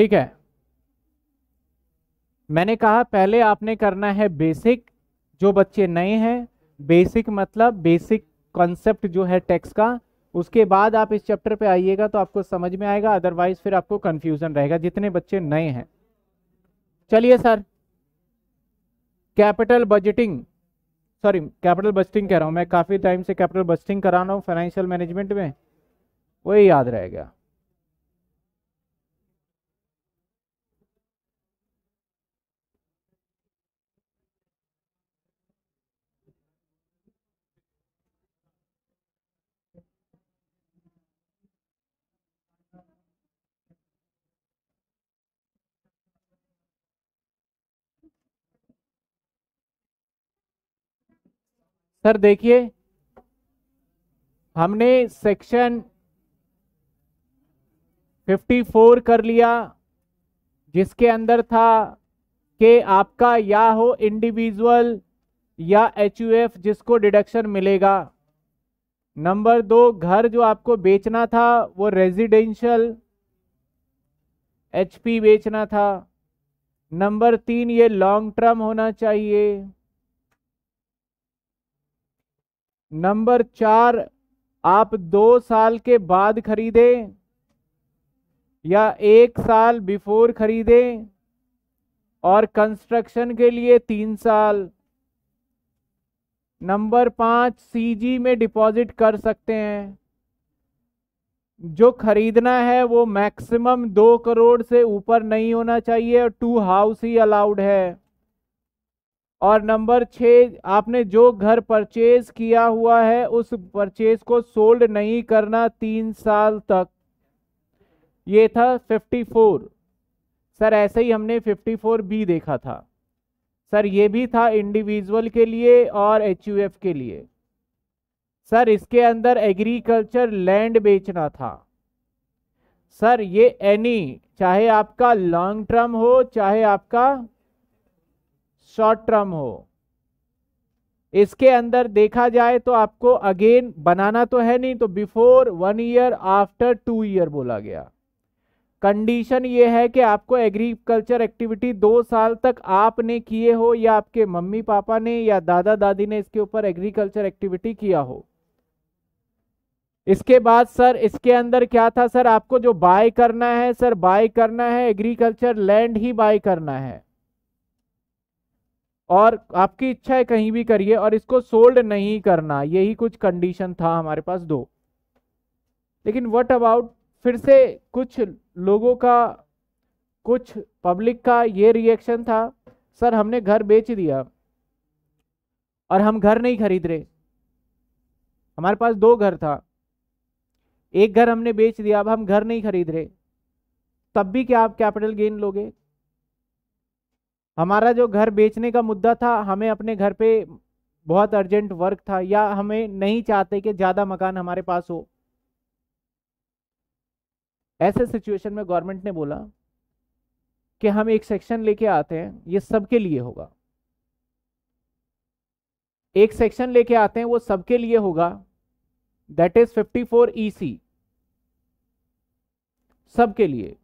ठीक है मैंने कहा पहले आपने करना है बेसिक जो बच्चे नए हैं बेसिक मतलब बेसिक कॉन्सेप्ट जो है टेक्स का उसके बाद आप इस चैप्टर पे आइएगा तो आपको समझ में आएगा अदरवाइज फिर आपको कंफ्यूजन रहेगा जितने बच्चे नए हैं चलिए sir capital budgeting sorry capital budgeting कह रहा हूँ मैं काफ़ी टाइम से कैपिटल बजटिंग करा रहा हूँ फाइनेंशियल मैनेजमेंट में वही याद रहेगा सर देखिए हमने सेक्शन 54 कर लिया जिसके अंदर था कि आपका या हो इंडिविजुअल या एच जिसको डिडक्शन मिलेगा नंबर दो घर जो आपको बेचना था वो रेजिडेंशियल एचपी बेचना था नंबर तीन ये लॉन्ग टर्म होना चाहिए नंबर चार आप दो साल के बाद खरीदे या एक साल बिफोर खरीदे और कंस्ट्रक्शन के लिए तीन साल नंबर पाँच सीजी में डिपॉजिट कर सकते हैं जो खरीदना है वो मैक्सिमम दो करोड़ से ऊपर नहीं होना चाहिए और टू हाउस ही अलाउड है और नंबर छः आपने जो घर परचेज किया हुआ है उस परचेज को सोल्ड नहीं करना तीन साल तक ये था 54 सर ऐसे ही हमने 54 बी देखा था सर ये भी था इंडिविजुअल के लिए और एच के लिए सर इसके अंदर एग्रीकल्चर लैंड बेचना था सर ये एनी चाहे आपका लॉन्ग टर्म हो चाहे आपका शॉर्ट टर्म हो इसके अंदर देखा जाए तो आपको अगेन बनाना तो है नहीं तो before one year after two year बोला गया कंडीशन ये है कि आपको एग्रीकल्चर एक्टिविटी दो साल तक आपने किए हो या आपके मम्मी पापा ने या दादा दादी ने इसके ऊपर एग्रीकल्चर एक्टिविटी किया हो इसके बाद सर इसके अंदर क्या था सर आपको जो बाय करना है सर बाय करना है एग्रीकल्चर लैंड ही बाय करना है और आपकी इच्छा है कहीं भी करिए और इसको सोल्ड नहीं करना यही कुछ कंडीशन था हमारे पास दो लेकिन व्हाट अबाउट फिर से कुछ लोगों का कुछ पब्लिक का ये रिएक्शन था सर हमने घर बेच दिया और हम घर नहीं खरीद रहे हमारे पास दो घर था एक घर हमने बेच दिया अब हम घर नहीं खरीद रहे तब भी क्या आप कैपिटल गेन लोगे हमारा जो घर बेचने का मुद्दा था हमें अपने घर पे बहुत अर्जेंट वर्क था या हमें नहीं चाहते कि ज़्यादा मकान हमारे पास हो ऐसे सिचुएशन में गवर्नमेंट ने बोला कि हम एक सेक्शन लेके आते हैं ये सबके लिए होगा एक सेक्शन लेके आते हैं वो सबके लिए होगा that is 54 four E C सबके लिए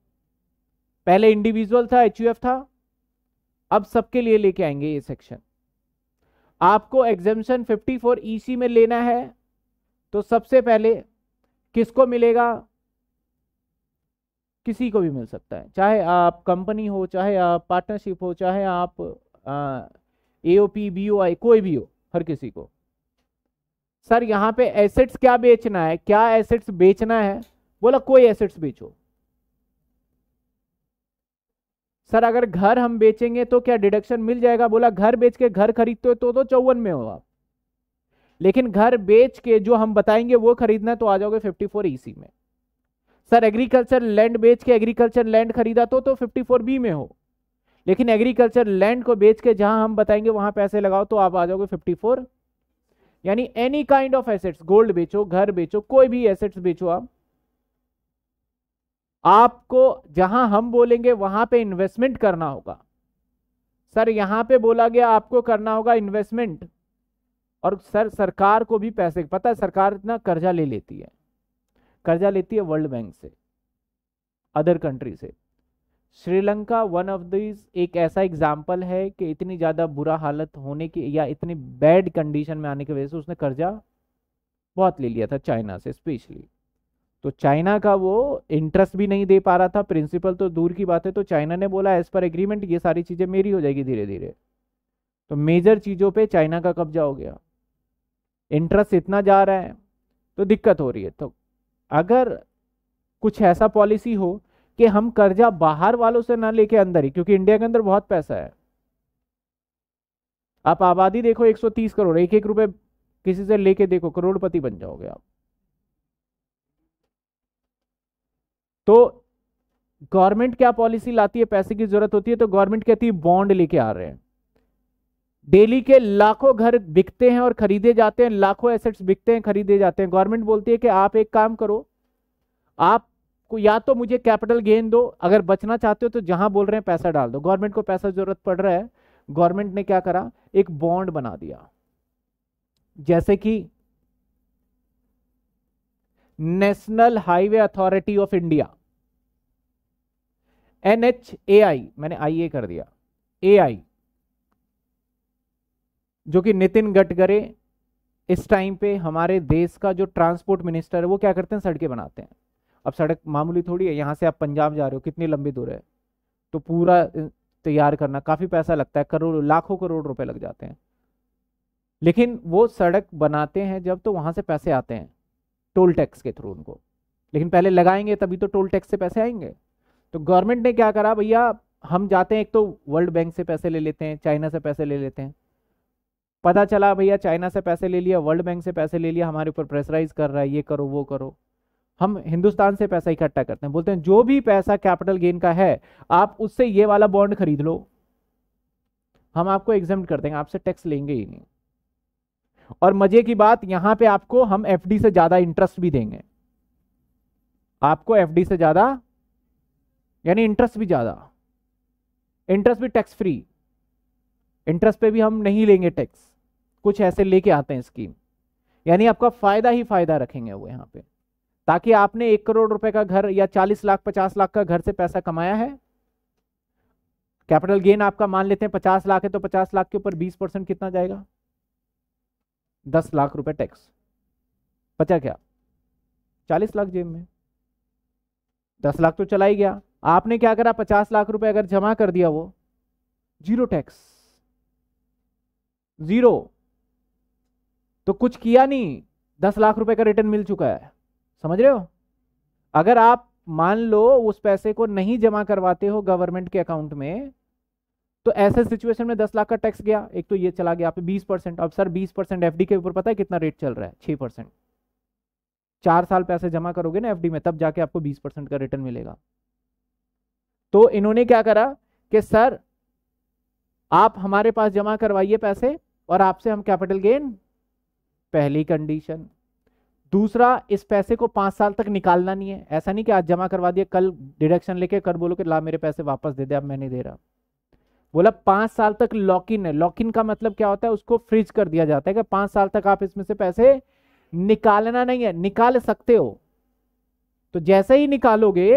पहले इंडिविजुअल था एच था अब सबके लिए लेके आएंगे ये सेक्शन आपको एग्जामेशन 54 फोर में लेना है तो सबसे पहले किसको मिलेगा किसी को भी मिल सकता है चाहे आप कंपनी हो चाहे आप पार्टनरशिप हो चाहे आप एओपी बी आई कोई भी हो हर किसी को सर यहां पे एसेट्स क्या बेचना है क्या एसेट्स बेचना है बोला कोई एसेट्स बेचो सर अगर घर हम बेचेंगे तो क्या डिडक्शन मिल जाएगा बोला घर बेच के घर खरीदते हो तो तो चौवन में हो आप लेकिन घर बेच के जो हम बताएंगे वो खरीदना है तो आ जाओगे 54 ईसी e में सर एग्रीकल्चर लैंड बेच के एग्रीकल्चर लैंड खरीदा तो तो 54 बी में हो लेकिन एग्रीकल्चर लैंड को बेच के जहां हम बताएंगे वहां पैसे लगाओ तो आप आ जाओगे फिफ्टी यानी any kind of assets gold बेचो घर बेचो कोई भी एसेट्स बेचो आप आपको जहां हम बोलेंगे वहां पे इन्वेस्टमेंट करना होगा सर यहां पे बोला गया आपको करना होगा इन्वेस्टमेंट और सर सरकार को भी पैसे पता है सरकार इतना कर्जा ले लेती है कर्जा लेती है वर्ल्ड बैंक से अदर कंट्री से श्रीलंका वन ऑफ दिस एक ऐसा एग्जाम्पल है कि इतनी ज़्यादा बुरा हालत होने की या इतनी बैड कंडीशन में आने की वजह से उसने कर्जा बहुत ले लिया था चाइना से स्पेशली तो चाइना का वो इंटरेस्ट भी नहीं दे पा रहा था प्रिंसिपल तो दूर की बात है तो चाइना ने बोला एज पर एग्रीमेंट ये सारी चीज़ें मेरी हो जाएगी धीरे धीरे तो मेजर चीज़ों पे चाइना का कब्जा हो गया इंटरेस्ट इतना जा रहा है तो दिक्कत हो रही है तो अगर कुछ ऐसा पॉलिसी हो कि हम कर्जा बाहर वालों से ना लेके अंदर ही क्योंकि इंडिया के अंदर बहुत पैसा है आप आबादी देखो 130 करोड़ एक एक रुपए किसी से लेके देखो करोड़पति बन जाओगे आप तो गवर्नमेंट क्या पॉलिसी लाती है पैसे की जरूरत होती है तो गवर्नमेंट कहती है बॉन्ड लेके आ रहे हैं डेली के लाखों घर बिकते हैं और खरीदे जाते हैं लाखों एसेट्स बिकते हैं खरीदे जाते हैं गवर्नमेंट बोलती है कि आप एक काम करो आप को या तो मुझे कैपिटल गेन दो अगर बचना चाहते हो तो जहां बोल रहे हैं पैसा डाल दो गवर्नमेंट को पैसा जरूरत पड़ रहा है गवर्नमेंट ने क्या करा एक बॉन्ड बना दिया जैसे कि national highway authority of India NH A I मैंने आई ए कर दिया ए आई जो कि नितिन गडकरी इस टाइम पे हमारे देश का जो ट्रांसपोर्ट मिनिस्टर है वो क्या करते हैं सड़कें बनाते हैं अब सड़क मामूली थोड़ी है यहां से आप पंजाब जा रहे हो कितनी लंबी दूर है तो पूरा तैयार करना काफ़ी पैसा लगता है करोड़ लाखों करोड़ रुपए लग जाते हैं लेकिन वो सड़क बनाते हैं जब तो वहां से पैसे आते हैं टोल टैक्स के थ्रू उनको लेकिन पहले लगाएंगे तभी तो टोल टैक्स से पैसे आएंगे तो गवर्नमेंट ने क्या करा भैया हम जाते हैं एक तो वर्ल्ड बैंक से पैसे ले लेते हैं चाइना से पैसे ले लेते हैं पता चला भैया चाइना से पैसे ले लिया वर्ल्ड बैंक से पैसे ले लिया हमारे ऊपर प्रेशराइज कर रहा है ये करो वो करो हम हिंदुस्तान से पैसा इकट्ठा करते हैं बोलते हैं जो भी पैसा कैपिटल गेन का है आप उससे ये वाला बॉन्ड खरीद लो हम आपको एग्जाम कर देंगे आपसे टैक्स लेंगे ही नहीं और मजे की बात यहां पे आपको हम एफडी से ज्यादा इंटरेस्ट भी देंगे आपको एफडी से ज्यादा यानी इंटरेस्ट भी ज्यादा इंटरेस्ट भी टैक्स फ्री इंटरेस्ट पे भी हम नहीं लेंगे टैक्स कुछ ऐसे लेके आते हैं स्कीम यानी आपका फायदा ही फायदा रखेंगे वो यहां पे ताकि आपने एक करोड़ रुपए का घर या चालीस लाख पचास लाख का घर से पैसा कमाया है कैपिटल गेन आपका मान लेते हैं पचास लाख है तो पचास लाख के ऊपर बीस परसेंट कितना जाएगा दस लाख रुपए टैक्स बचा क्या चालीस लाख जेब में दस लाख तो चला ही गया आपने क्या करा पचास लाख रुपए अगर जमा कर दिया वो जीरो टैक्स जीरो तो कुछ किया नहीं दस लाख रुपए का रिटर्न मिल चुका है समझ रहे हो अगर आप मान लो उस पैसे को नहीं जमा करवाते हो गवर्नमेंट के अकाउंट में तो ऐसे सिचुएशन में दस लाख का टैक्स गया एक तो ये चला गया बीस परसेंट अब सर बीस परसेंट एफ के ऊपर पता है कितना रेट चल रहा है छह परसेंट चार साल पैसे जमा करोगे ना एफडी में तब जाके आपको बीस परसेंट का रिटर्न मिलेगा तो इन्होंने क्या करा कि सर आप हमारे पास जमा करवाइए पैसे और आपसे हम कैपिटल गेन पहली कंडीशन दूसरा इस पैसे को पांच साल तक निकालना नहीं है ऐसा नहीं कि आज जमा करवा दिया कल डिडक्शन लेके कर बोलो कि ला मेरे पैसे वापस दे दे अब मैं नहीं दे रहा बोला पांच साल तक लॉक इन है लॉक इन का मतलब क्या होता है उसको फ्रिज कर दिया जाता है कि पांच साल तक आप इसमें से पैसे निकालना नहीं है निकाल सकते हो तो जैसे ही निकालोगे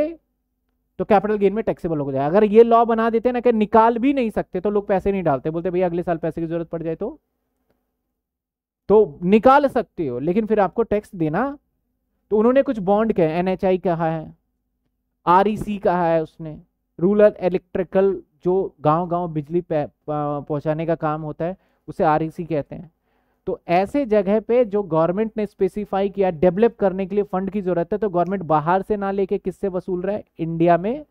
तो कैपिटल गेन में टैक्सेबल हो जाए अगर ये लॉ बना देते ना कि निकाल भी नहीं सकते तो लोग पैसे नहीं डालते बोलते भैया अगले साल पैसे की जरूरत पड़ जाए तो तो निकाल सकते हो लेकिन फिर आपको टैक्स देना तो उन्होंने कुछ बॉन्ड कहे एनएचआई कहा है आरईसी e कहा है उसने रूरल इलेक्ट्रिकल जो गांव-गांव बिजली पहुंचाने का काम होता है उसे आर e कहते हैं तो ऐसे जगह पे जो गवर्नमेंट ने स्पेसिफाई किया डेवलप करने के लिए फंड की जरूरत है तो गवर्नमेंट बाहर से ना लेके किससे वसूल रहा है इंडिया में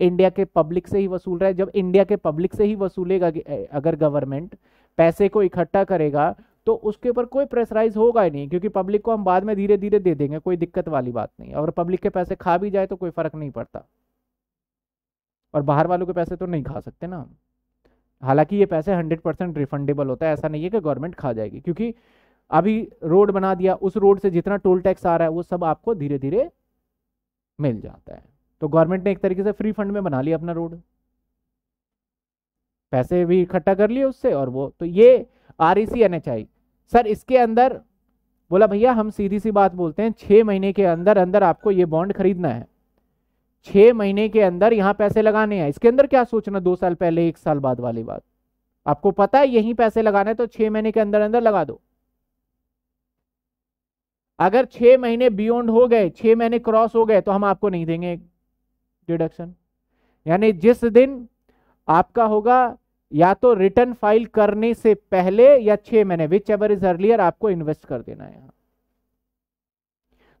इंडिया के पब्लिक से ही वसूल रहा है जब इंडिया के पब्लिक से ही वसूलेगा अगर गवर्नमेंट पैसे को इकट्ठा करेगा तो उसके ऊपर कोई प्रेशराइज होगा ही नहीं क्योंकि पब्लिक को हम बाद में धीरे धीरे दे देंगे कोई दिक्कत वाली बात नहीं और पब्लिक के पैसे खा भी जाए तो कोई फर्क नहीं पड़ता और बाहर वालों के पैसे तो नहीं खा सकते ना हालांकि ये पैसे हंड्रेड परसेंट रिफंडेबल होता है ऐसा नहीं है कि गवर्नमेंट खा जाएगी क्योंकि अभी रोड बना दिया उस रोड से जितना टोल टैक्स आ रहा है वो सब आपको धीरे धीरे मिल जाता है तो गवर्नमेंट ने एक तरीके से फ्री फंड में बना लिया अपना रोड पैसे भी इकट्ठा कर लिए उससे और वो तो ये R E C N H I sir इसके अंदर बोला भैया हम सीधी सी बात बोलते हैं छह महीने के अंदर अंदर आपको ये बॉन्ड खरीदना है छह महीने के अंदर यहां पैसे लगाने हैं इसके अंदर क्या सोचना दो साल पहले एक साल बाद वाली बात आपको पता है यही पैसे लगाने तो छह महीने के अंदर अंदर लगा दो अगर छह महीने बियॉन्ड हो गए छह महीने क्रॉस हो गए तो हम आपको नहीं देंगे डिडक्शन यानी जिस दिन आपका होगा या तो रिटर्न फाइल करने से पहले या छह महीने विच एवर इज अर्लियर आपको इन्वेस्ट कर देना है यहां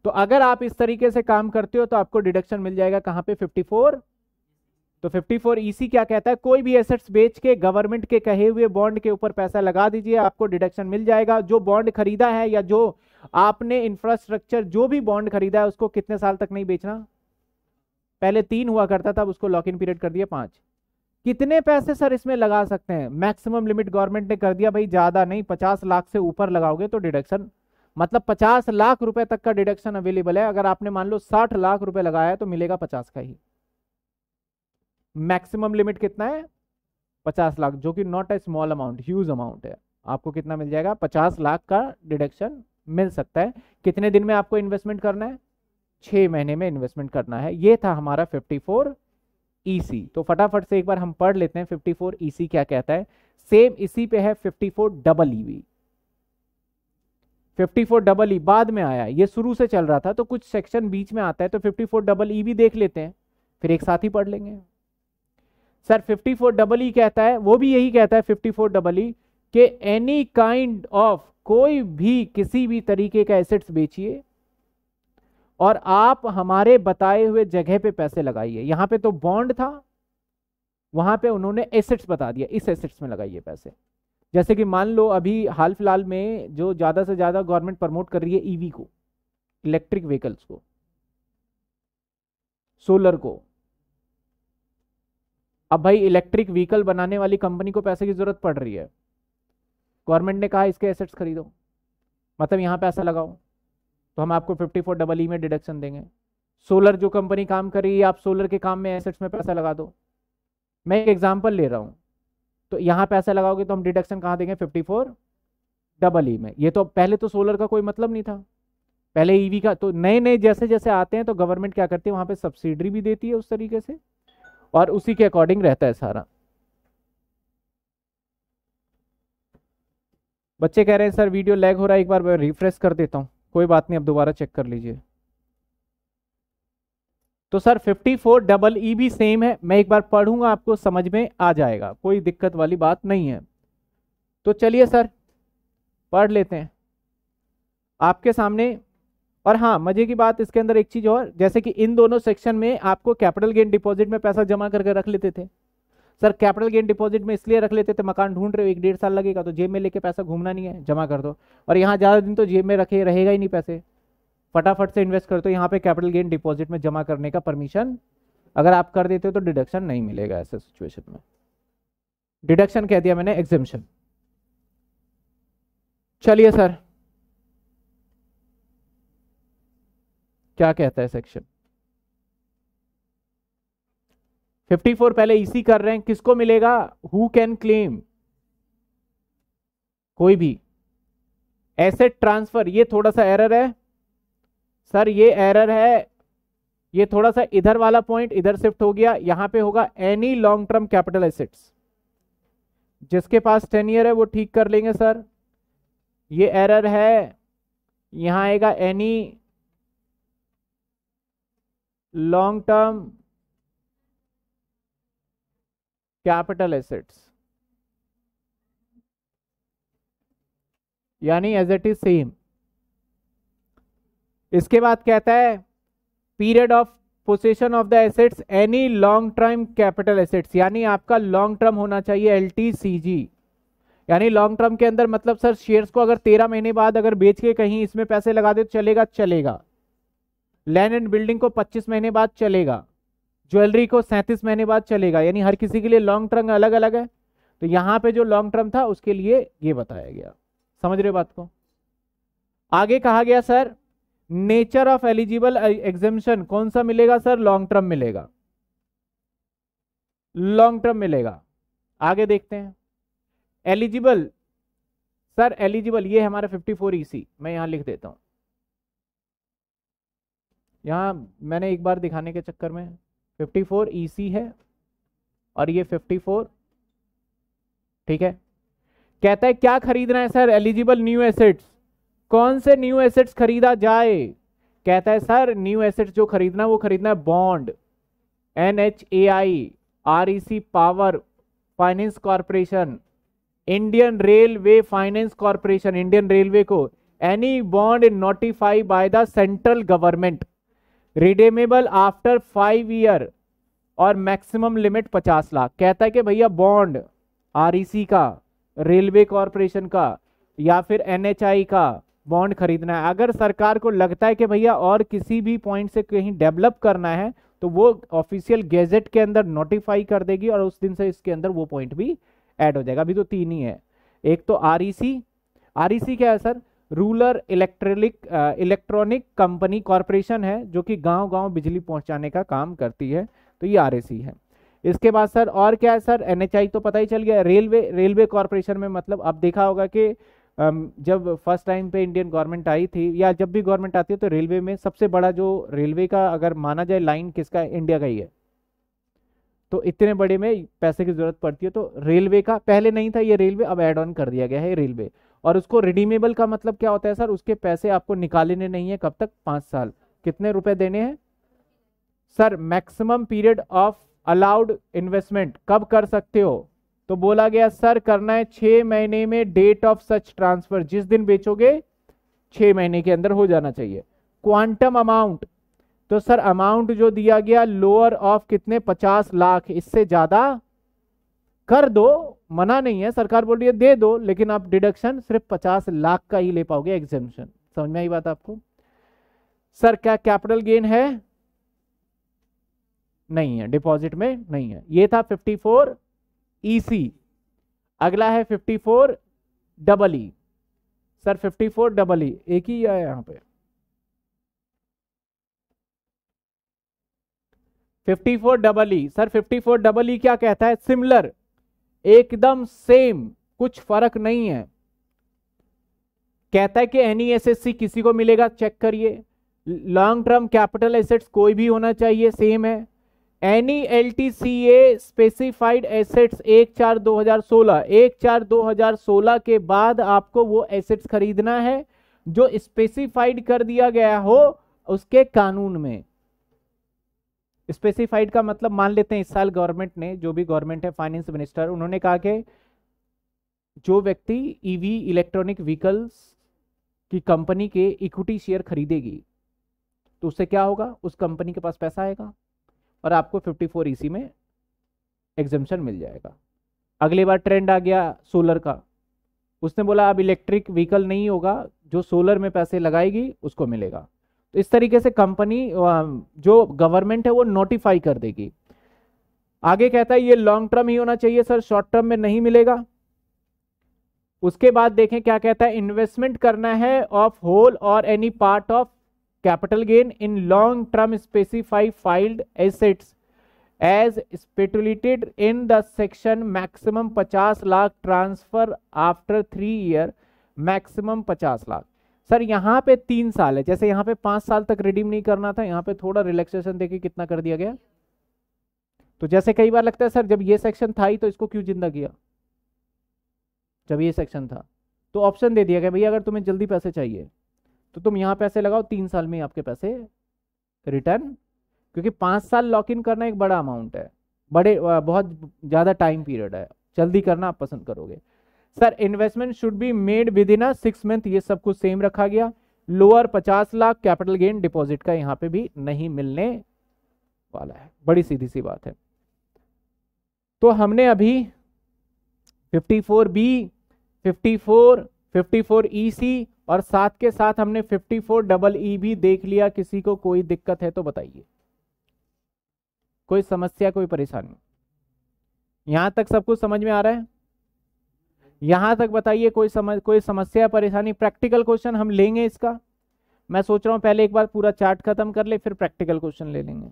तो अगर आप इस तरीके से काम करते हो तो आपको डिडक्शन मिल जाएगा कहां पे 54 तो 54 ईसी e क्या कहता है कोई भी एसेट्स बेच के गवर्नमेंट के कहे हुए बॉन्ड के ऊपर पैसा लगा दीजिए आपको डिडक्शन मिल जाएगा जो बॉन्ड खरीदा है या जो आपने इंफ्रास्ट्रक्चर जो भी बॉन्ड खरीदा है उसको कितने साल तक नहीं बेचना पहले तीन हुआ करता था उसको लॉक इन पीरियड कर दिया पांच कितने पैसे सर इसमें लगा सकते हैं मैक्सिमम लिमिट गवर्नमेंट ने कर दिया भाई ज्यादा नहीं पचास लाख से ऊपर लगाओगे तो डिडक्शन मतलब पचास लाख रुपए तक का डिडक्शन अवेलेबल है अगर आपने मान लो साठ लाख रुपए लगाया तो मिलेगा पचास का ही मैक्सिमम लिमिट कितना है पचास लाख जो कि not a small amount huge amount है आपको कितना मिल जाएगा पचास लाख का डिडक्शन मिल सकता है कितने दिन में आपको इन्वेस्टमेंट करना है छः महीने में इन्वेस्टमेंट करना है ये था हमारा 54 ईसी e तो फटाफट से एक बार हम पढ़ लेते हैं फोर ईसी e क्या कहता है सेम इसी पे है four double EV fifty four double E बाद में आया ये शुरू से चल रहा था तो कुछ सेक्शन बीच में आता है तो फिफ्टी फोर डबल ई भी देख लेते हैं फिर एक साथ ही पढ़ लेंगे sir fifty four double E कहता है वो भी यही कहता है फिफ्टी फोर डबल ई के एनी काइंड ऑफ कोई भी किसी भी तरीके का एसेट्स बेचिए और आप हमारे बताए हुए जगह पे पैसे लगाइए यहाँ पे तो बॉन्ड था वहां पे उन्होंने एसेट्स बता दिया इस एसेट्स में लगाइए पैसे जैसे कि मान लो अभी हाल फिलहाल में जो ज़्यादा से ज़्यादा गवर्नमेंट प्रमोट कर रही है ईवी e को इलेक्ट्रिक व्हीकल्स को सोलर को अब भाई इलेक्ट्रिक व्हीकल बनाने वाली कंपनी को पैसे की ज़रूरत पड़ रही है गवर्नमेंट ने कहा इसके एसेट्स खरीदो मतलब यहाँ पैसा लगाओ तो हम आपको फिफ्टी फोर डबल ई में डिडक्शन देंगे सोलर जो कंपनी काम कर रही है आप सोलर के काम में एसेट्स में पैसा लगा दो मैं एक एग्जाम्पल ले रहा हूँ तो यहाँ पे ऐसा लगाओगे तो हम डिडक्शन कहाँ देंगे फिफ्टी फोर डबल ई में ये तो पहले तो सोलर का कोई मतलब नहीं था पहले ईवी e का तो नए नए जैसे जैसे आते हैं तो गवर्नमेंट क्या करती है वहाँ पे सब्सिडी भी देती है उस तरीके से और उसी के अकॉर्डिंग रहता है सारा बच्चे कह रहे हैं सर वीडियो लैग हो रहा है एक बार मैं रिफ्रेश कर देता हूँ कोई बात नहीं अब दोबारा चेक कर लीजिए तो सर 54 डबल ई भी सेम है मैं एक बार पढ़ूंगा आपको समझ में आ जाएगा कोई दिक्कत वाली बात नहीं है तो चलिए सर पढ़ लेते हैं आपके सामने और हाँ मजे की बात इसके अंदर एक चीज़ और जैसे कि इन दोनों सेक्शन में आपको कैपिटल गेन डिपॉजिट में पैसा जमा करके रख लेते थे सर कैपिटल गेन डिपॉजिट में इसलिए रख लेते थे मकान ढूंढ रहे हो एक डेढ़ साल लगेगा तो जेब में लेके पैसा घूमना नहीं है जमा कर दो और यहाँ ज़्यादा दिन तो जेब में रखे रहेगा ही नहीं पैसे फटाफट से इन्वेस्ट करते हो यहाँ पे कैपिटल गेन डिपॉजिट में जमा करने का परमिशन अगर आप कर देते हो तो डिडक्शन नहीं मिलेगा ऐसे सिचुएशन में डिडक्शन कह दिया मैंने एग्जिमशन चलिए सर क्या कहता है सेक्शन 54 पहले इसी कर रहे हैं किसको मिलेगा हु कैन क्लेम कोई भी एसेट ट्रांसफर ये थोड़ा सा एरर है सर ये एरर है ये थोड़ा सा इधर वाला पॉइंट इधर शिफ्ट हो गया यहां पे होगा any long term capital assets जिसके पास टेन ईयर है वो ठीक कर लेंगे सर ये एरर है यहां आएगा any long term capital assets यानी एज इट इज सेम इसके बाद कहता है period of possession of the assets any long term capital assets यानी आपका लॉन्ग टर्म होना चाहिए एल यानी लॉन्ग टर्म के अंदर मतलब सर शेयर्स को अगर तेरह महीने बाद अगर बेच के कहीं इसमें पैसे लगा दे तो चलेगा चलेगा लैंड एंड बिल्डिंग को पच्चीस महीने बाद चलेगा ज्वेलरी को सैंतीस महीने बाद चलेगा यानी हर किसी के लिए लॉन्ग टर्म अलग अलग है तो यहां पे जो लॉन्ग टर्म था उसके लिए ये बताया गया समझ रहे बात को आगे कहा गया sir nature of eligible exemption कौन सा मिलेगा सर लॉन्ग टर्म मिलेगा लॉन्ग टर्म मिलेगा आगे देखते हैं एलिजिबल सर एलिजिबल ये हमारा 54 फोर ईसी मैं यहां लिख देता हूं यहां मैंने एक बार दिखाने के चक्कर में 54 फोर ईसी है और ये 54 ठीक है कहता है क्या खरीदना है सर एलिजिबल न्यू एसेट्स कौन से न्यू एसेट्स खरीदा जाए कहता है सर न्यू एसेट्स जो खरीदना वो खरीदना है bond N H A I R E C power finance corporation Indian railway finance corporation Indian railway को any bond notified by the central government redeemable after five year और maximum limit पचास लाख कहता है कि भैया बॉन्ड सी e का railway corporation का या फिर आई का बॉन्ड खरीदना है अगर सरकार को लगता है कि भैया और किसी भी पॉइंट से कहीं डेवलप करना है तो वो ऑफिशियल गेजेट के अंदर नोटिफाई कर देगी और उस दिन से इसके अंदर वो पॉइंट भी ऐड हो जाएगा अभी तो तीन ही है एक तो आर आर e e क्या है sir rural electric electronic company corporation है जो कि गांव गांव बिजली पहुंचाने का काम करती है तो ये आर e है इसके बाद सर और क्या है सर एन तो पता ही चल गया रेलवे रेलवे कॉरपोरेशन में मतलब अब देखा होगा कि जब फर्स्ट टाइम पे इंडियन गवर्नमेंट आई थी या जब भी गवर्नमेंट आती है तो रेलवे में सबसे बड़ा जो रेलवे का अगर माना जाए लाइन किसका इंडिया का ही है तो इतने बड़े में पैसे की जरूरत पड़ती है तो रेलवे का पहले नहीं था ये रेलवे अब एड ऑन कर दिया गया है रेलवे और उसको रिडीमेबल का मतलब क्या होता है सर उसके पैसे आपको निकालने नहीं है कब तक पांच साल कितने रुपए देने हैं sir maximum period of allowed investment कब कर सकते हो तो बोला गया सर करना है छह महीने में डेट ऑफ सच ट्रांसफर जिस दिन बेचोगे छ महीने के अंदर हो जाना चाहिए क्वांटम अमाउंट तो सर अमाउंट जो दिया गया लोअर ऑफ कितने पचास लाख इससे ज़्यादा कर दो मना नहीं है सरकार बोल रही है दे दो लेकिन आप डिडक्शन सिर्फ पचास लाख का ही ले पाओगे एग्जेम्पन समझ में आई बात आपको सर क्या कैपिटल गेन है नहीं है डिपॉजिट में नहीं है ये था 54 ई e सी अगला है fifty four double E sir fifty four double E एक ही आया यहां पे fifty four double E sir fifty four double E क्या कहता है सिमिलर एकदम सेम कुछ फर्क नहीं है कहता है कि एनी एस एस सी किसी को मिलेगा चेक करिए लॉन्ग टर्म कैपिटल एसेट्स कोई भी होना चाहिए सेम है any L T C A specified assets एक चार दो हजार सोलह एक चार दो हजार सोलह के बाद आपको वो एसेट्स खरीदना है जो स्पेसिफाइड कर दिया गया हो उसके कानून में स्पेसिफाइड का मतलब मान लेते हैं इस साल गवर्नमेंट ने जो भी गवर्नमेंट है फाइनेंस मिनिस्टर उन्होंने कहा कि जो व्यक्ति ईवी इलेक्ट्रॉनिक व्हीकल्स की कंपनी के इक्विटी शेयर खरीदेगी तो उससे क्या होगा उस कंपनी के पास पैसा आएगा और आपको 54 ईसी e में एग्जामेशन मिल जाएगा अगली बार ट्रेंड आ गया सोलर का उसने बोला अब इलेक्ट्रिक व्हीकल नहीं होगा जो सोलर में पैसे लगाएगी उसको मिलेगा तो इस तरीके से कंपनी जो गवर्नमेंट है वो नोटिफाई कर देगी आगे कहता है ये लॉन्ग टर्म ही होना चाहिए सर शॉर्ट टर्म में नहीं मिलेगा उसके बाद देखें क्या कहता है इन्वेस्टमेंट करना है ऑफ होल और any part of capital gain in long term specified filed assets as stated in the section maximum 50 lakh transfer after three year maximum 50 lakh sir यहाँ पे तीन साल है जैसे यहाँ पे पांच साल तक रिडीम नहीं करना था यहाँ पे थोड़ा रिलैक्सेशन देखिए कितना कर दिया गया तो जैसे कई बार लगता है सर जब ये सेक्शन था ही तो इसको क्यों जिंदा किया जब ये सेक्शन था तो ऑप्शन दे दिया गया भैया अगर तुम्हें जल्दी पैसे चाहिए तो तुम यहाँ पैसे लगाओ तीन साल में आपके पैसे रिटर्न क्योंकि पाँच साल लॉक इन करना एक बड़ा अमाउंट है बड़े बहुत ज़्यादा टाइम पीरियड है जल्दी करना आप पसंद करोगे sir investment should be made within a six month ये सब कुछ सेम रखा गया लोअर पचास लाख कैपिटल गेन डिपॉजिट का यहाँ पे भी नहीं मिलने वाला है बड़ी सीधी सी बात है तो हमने अभी 54 बी 54 54 ई सी और साथ के साथ हमने 54 डबल ई भी देख लिया किसी को कोई दिक्कत है तो बताइए कोई समस्या कोई परेशानी यहां तक सब कुछ समझ में आ रहा है यहां तक बताइए कोई समझ कोई समस्या परेशानी प्रैक्टिकल क्वेश्चन हम लेंगे इसका मैं सोच रहा हूं पहले एक बार पूरा चार्ट खत्म कर ले फिर प्रैक्टिकल क्वेश्चन ले लेंगे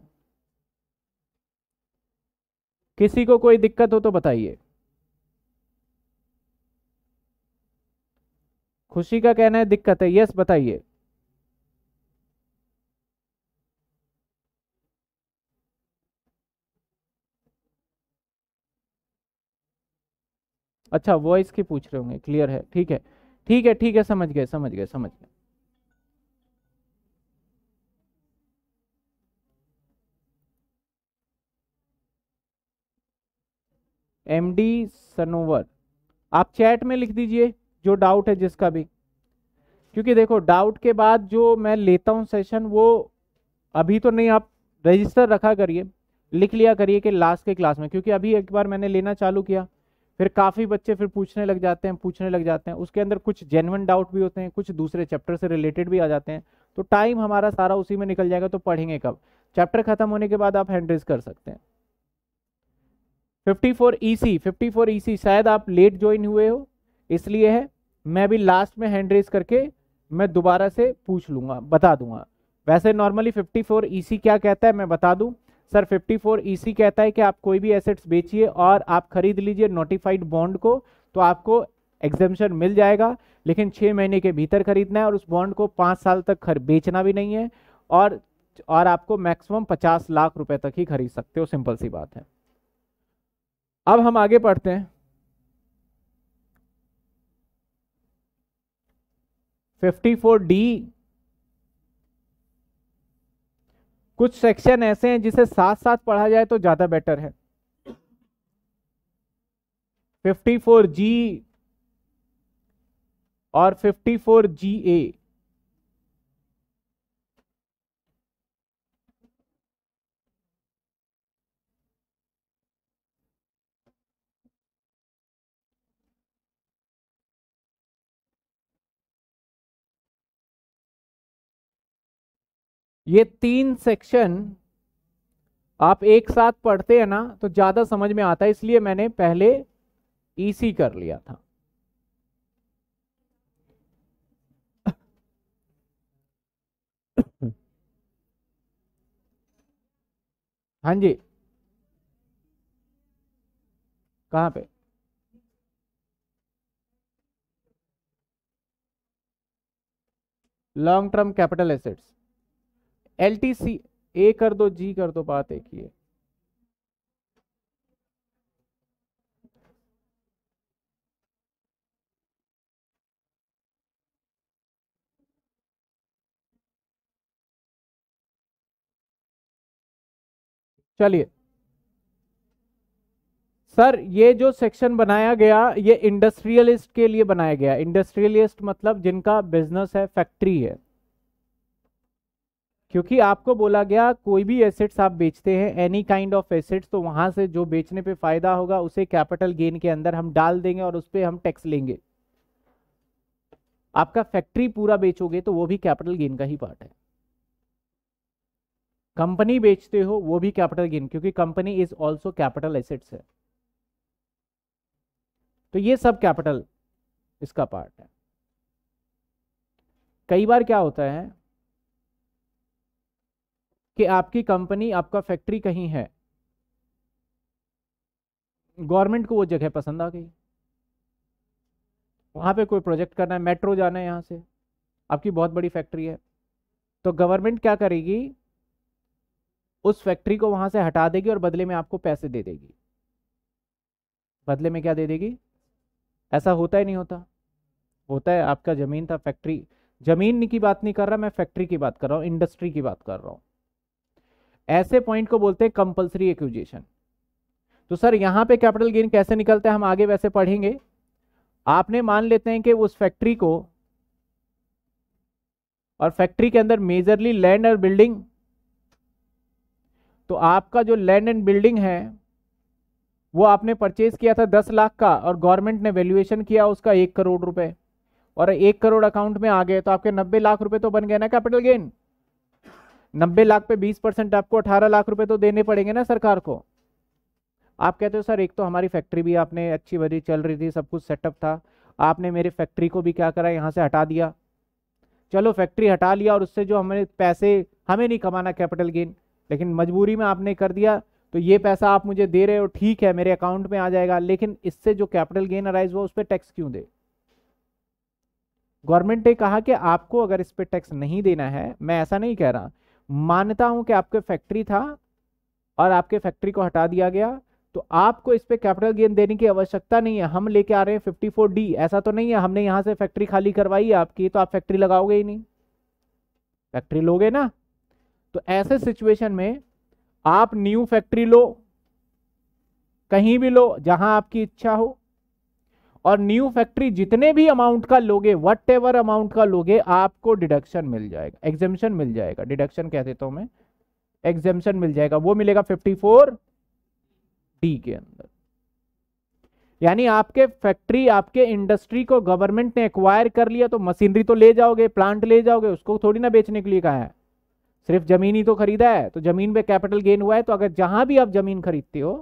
किसी को कोई दिक्कत हो तो बताइए खुशी का कहना है दिक्कत है यस बताइए अच्छा वॉइस की पूछ रहे होंगे क्लियर है ठीक है ठीक है ठीक है समझ गए समझ गए समझ गए एमडी सनोवर आप चैट में लिख दीजिए जो डाउट है जिसका भी क्योंकि देखो डाउट के बाद जो मैं लेता हूँ सेशन वो अभी तो नहीं आप रजिस्टर रखा करिए लिख लिया करिए कि लास्ट के क्लास में क्योंकि अभी एक बार मैंने लेना चालू किया फिर काफ़ी बच्चे फिर पूछने लग जाते हैं पूछने लग जाते हैं उसके अंदर कुछ जेनवन डाउट भी होते हैं कुछ दूसरे चैप्टर से रिलेटेड भी आ जाते हैं तो टाइम हमारा सारा उसी में निकल जाएगा तो पढ़ेंगे कब चैप्टर खत्म होने के बाद आप हैंड्रेस कर सकते हैं 54 ईसी 54 ईसी शायद आप लेट ज्वाइन हुए हो इसलिए है मैं अभी लास्ट में हैंड रेस करके मैं दोबारा से पूछ लूँगा बता दूंगा वैसे नॉर्मली 54 फोर क्या कहता है मैं बता दूं सर 54 फोर कहता है कि आप कोई भी एसेट्स बेचिए और आप खरीद लीजिए नोटिफाइड बॉन्ड को तो आपको एग्जेम्शन मिल जाएगा लेकिन छः महीने के भीतर खरीदना है और उस बॉन्ड को पाँच साल तक खर बेचना भी नहीं है और और आपको मैक्सिमम पचास लाख रुपए तक ही खरीद सकते हो सिंपल सी बात है अब हम आगे पढ़ते हैं डी कुछ सेक्शन ऐसे हैं जिसे साथ साथ पढ़ा जाए तो ज्यादा बेटर है जी और फोर जी ए ये तीन सेक्शन आप एक साथ पढ़ते हैं ना तो ज्यादा समझ में आता है इसलिए मैंने पहले ईसी e कर लिया था हाँ जी कहां पे long term capital assets L T C A कर दो जी कर दो बात एक ही है चलिए सर ये जो सेक्शन बनाया गया ये इंडस्ट्रियलिस्ट के लिए बनाया गया इंडस्ट्रियलिस्ट मतलब जिनका बिजनेस है फैक्ट्री है क्योंकि आपको बोला गया कोई भी एसेट्स आप बेचते हैं एनी काइंड ऑफ एसेट्स तो वहां से जो बेचने पे फायदा होगा उसे कैपिटल गेन के अंदर हम डाल देंगे और उस पर हम टैक्स लेंगे आपका फैक्ट्री पूरा बेचोगे तो वो भी कैपिटल गेन का ही पार्ट है कंपनी बेचते हो वो भी कैपिटल गेन क्योंकि company is also capital assets है तो ये सब कैपिटल इसका पार्ट है कई बार क्या होता है कि आपकी कंपनी आपका फैक्ट्री कहीं है गवर्नमेंट को वो जगह पसंद आ गई वहाँ पे कोई प्रोजेक्ट करना है मेट्रो जाना है यहाँ से आपकी बहुत बड़ी फैक्ट्री है तो गवर्नमेंट क्या करेगी उस फैक्ट्री को वहाँ से हटा देगी और बदले में आपको पैसे दे देगी बदले में क्या दे देगी ऐसा होता ही नहीं होता होता है आपका ज़मीन था फैक्ट्री ज़मीन की बात नहीं कर रहा मैं फैक्ट्री की बात कर रहा हूँ इंडस्ट्री की बात कर रहा हूँ ऐसे पॉइंट को बोलते हैं कंपल्सरी एक्विजिशन तो सर यहां पे कैपिटल गेन कैसे निकलता है हम आगे वैसे पढ़ेंगे आपने मान लेते हैं कि उस फैक्ट्री को और फैक्ट्री के अंदर मेजरली लैंड और बिल्डिंग तो आपका जो लैंड एंड बिल्डिंग है वो आपने परचेज किया था दस लाख का और गवर्नमेंट ने वैल्यूएशन किया उसका एक करोड़ रुपए और एक करोड़ अकाउंट में आ गए तो आपके नब्बे लाख रुपए तो बन गए ना कैपिटल गेन नब्बे लाख पे बीस परसेंट आपको अठारह लाख रुपए तो देने पड़ेंगे ना सरकार को आप कहते हो सर एक तो हमारी फैक्ट्री भी आपने अच्छी बजी चल रही थी सब कुछ सेटअप था आपने मेरे फैक्ट्री को भी क्या करा यहाँ से हटा दिया चलो फैक्ट्री हटा लिया और उससे जो हमें पैसे हमें नहीं कमाना कैपिटल गेन लेकिन मजबूरी में आपने कर दिया तो ये पैसा आप मुझे दे रहे हो ठीक है मेरे अकाउंट में आ जाएगा लेकिन इससे जो कैपिटल गेन अराइज हुआ उस पर टैक्स क्यों दे गवर्नमेंट ने कहा कि आपको अगर इस पर टैक्स नहीं देना है मैं ऐसा नहीं कह रहा मानता हूं कि आपके फैक्ट्री था और आपके फैक्ट्री को हटा दिया गया तो आपको इस पर कैपिटल गेन देने की आवश्यकता नहीं है हम लेके आ रहे हैं फिफ्टी फोर डी ऐसा तो नहीं है हमने यहां से फैक्ट्री खाली करवाई है आपकी तो आप फैक्ट्री लगाओगे ही नहीं फैक्ट्री लोगे ना तो ऐसे सिचुएशन में आप न्यू फैक्ट्री लो कहीं भी लो जहां आपकी इच्छा हो और न्यू फैक्ट्री जितने भी अमाउंट का लोगे वट एवर अमाउंट का लोगे आपको डिडक्शन मिल जाएगा एग्जेम्पन मिल जाएगा डिडक्शन कह देता हूं मैं एग्जेम्पन मिल जाएगा वो मिलेगा फिफ्टी फोर डी के अंदर यानी आपके फैक्ट्री आपके इंडस्ट्री को गवर्नमेंट ने एक्वायर कर लिया तो मशीनरी तो ले जाओगे प्लांट ले जाओगे उसको थोड़ी ना बेचने के लिए कहा है सिर्फ जमीन ही तो खरीदा है तो जमीन पे कैपिटल गेन हुआ है तो अगर जहां भी आप जमीन खरीदते हो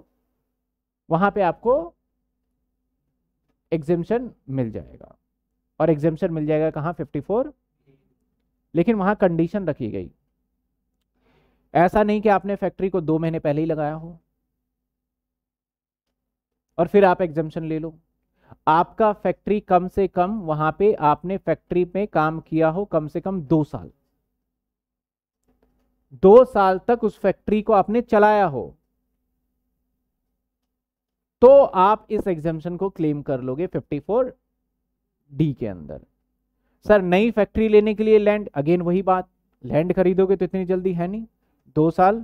वहां पे आपको एग्जेम्पन मिल जाएगा और एग्जिमशन मिल जाएगा कहाँ 54 लेकिन वहाँ कंडीशन रखी गई ऐसा नहीं कि आपने फैक्ट्री को दो महीने पहले ही लगाया हो और फिर आप एग्जिमशन ले लो आपका फैक्ट्री कम से कम वहां पे आपने फैक्ट्री में काम किया हो कम से कम दो साल दो साल तक उस फैक्ट्री को आपने चलाया हो तो आप इस एग्जामेशन को क्लेम कर लोगे 54 डी के अंदर सर नई फैक्ट्री लेने के लिए लैंड अगेन वही बात लैंड खरीदोगे तो इतनी जल्दी है नहीं दो साल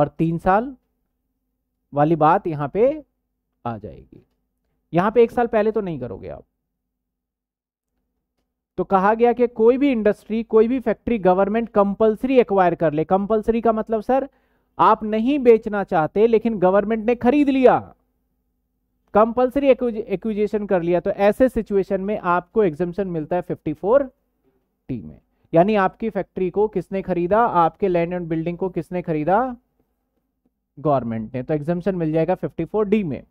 और तीन साल वाली बात यहां पे आ जाएगी यहां पे एक साल पहले तो नहीं करोगे आप तो कहा गया कि कोई भी इंडस्ट्री कोई भी फैक्ट्री गवर्नमेंट कंपलसरी एक्वायर कर ले कंपलसरी का मतलब सर आप नहीं बेचना चाहते लेकिन गवर्नमेंट ने खरीद लिया कंपलसरी एक्विजिशन कर लिया तो ऐसे सिचुएशन में आपको एग्जिमशन मिलता है 54 टी में यानी आपकी फैक्ट्री को किसने खरीदा आपके लैंड एंड बिल्डिंग को किसने खरीदा गवर्नमेंट ने तो एग्जिमशन मिल जाएगा 54 डी में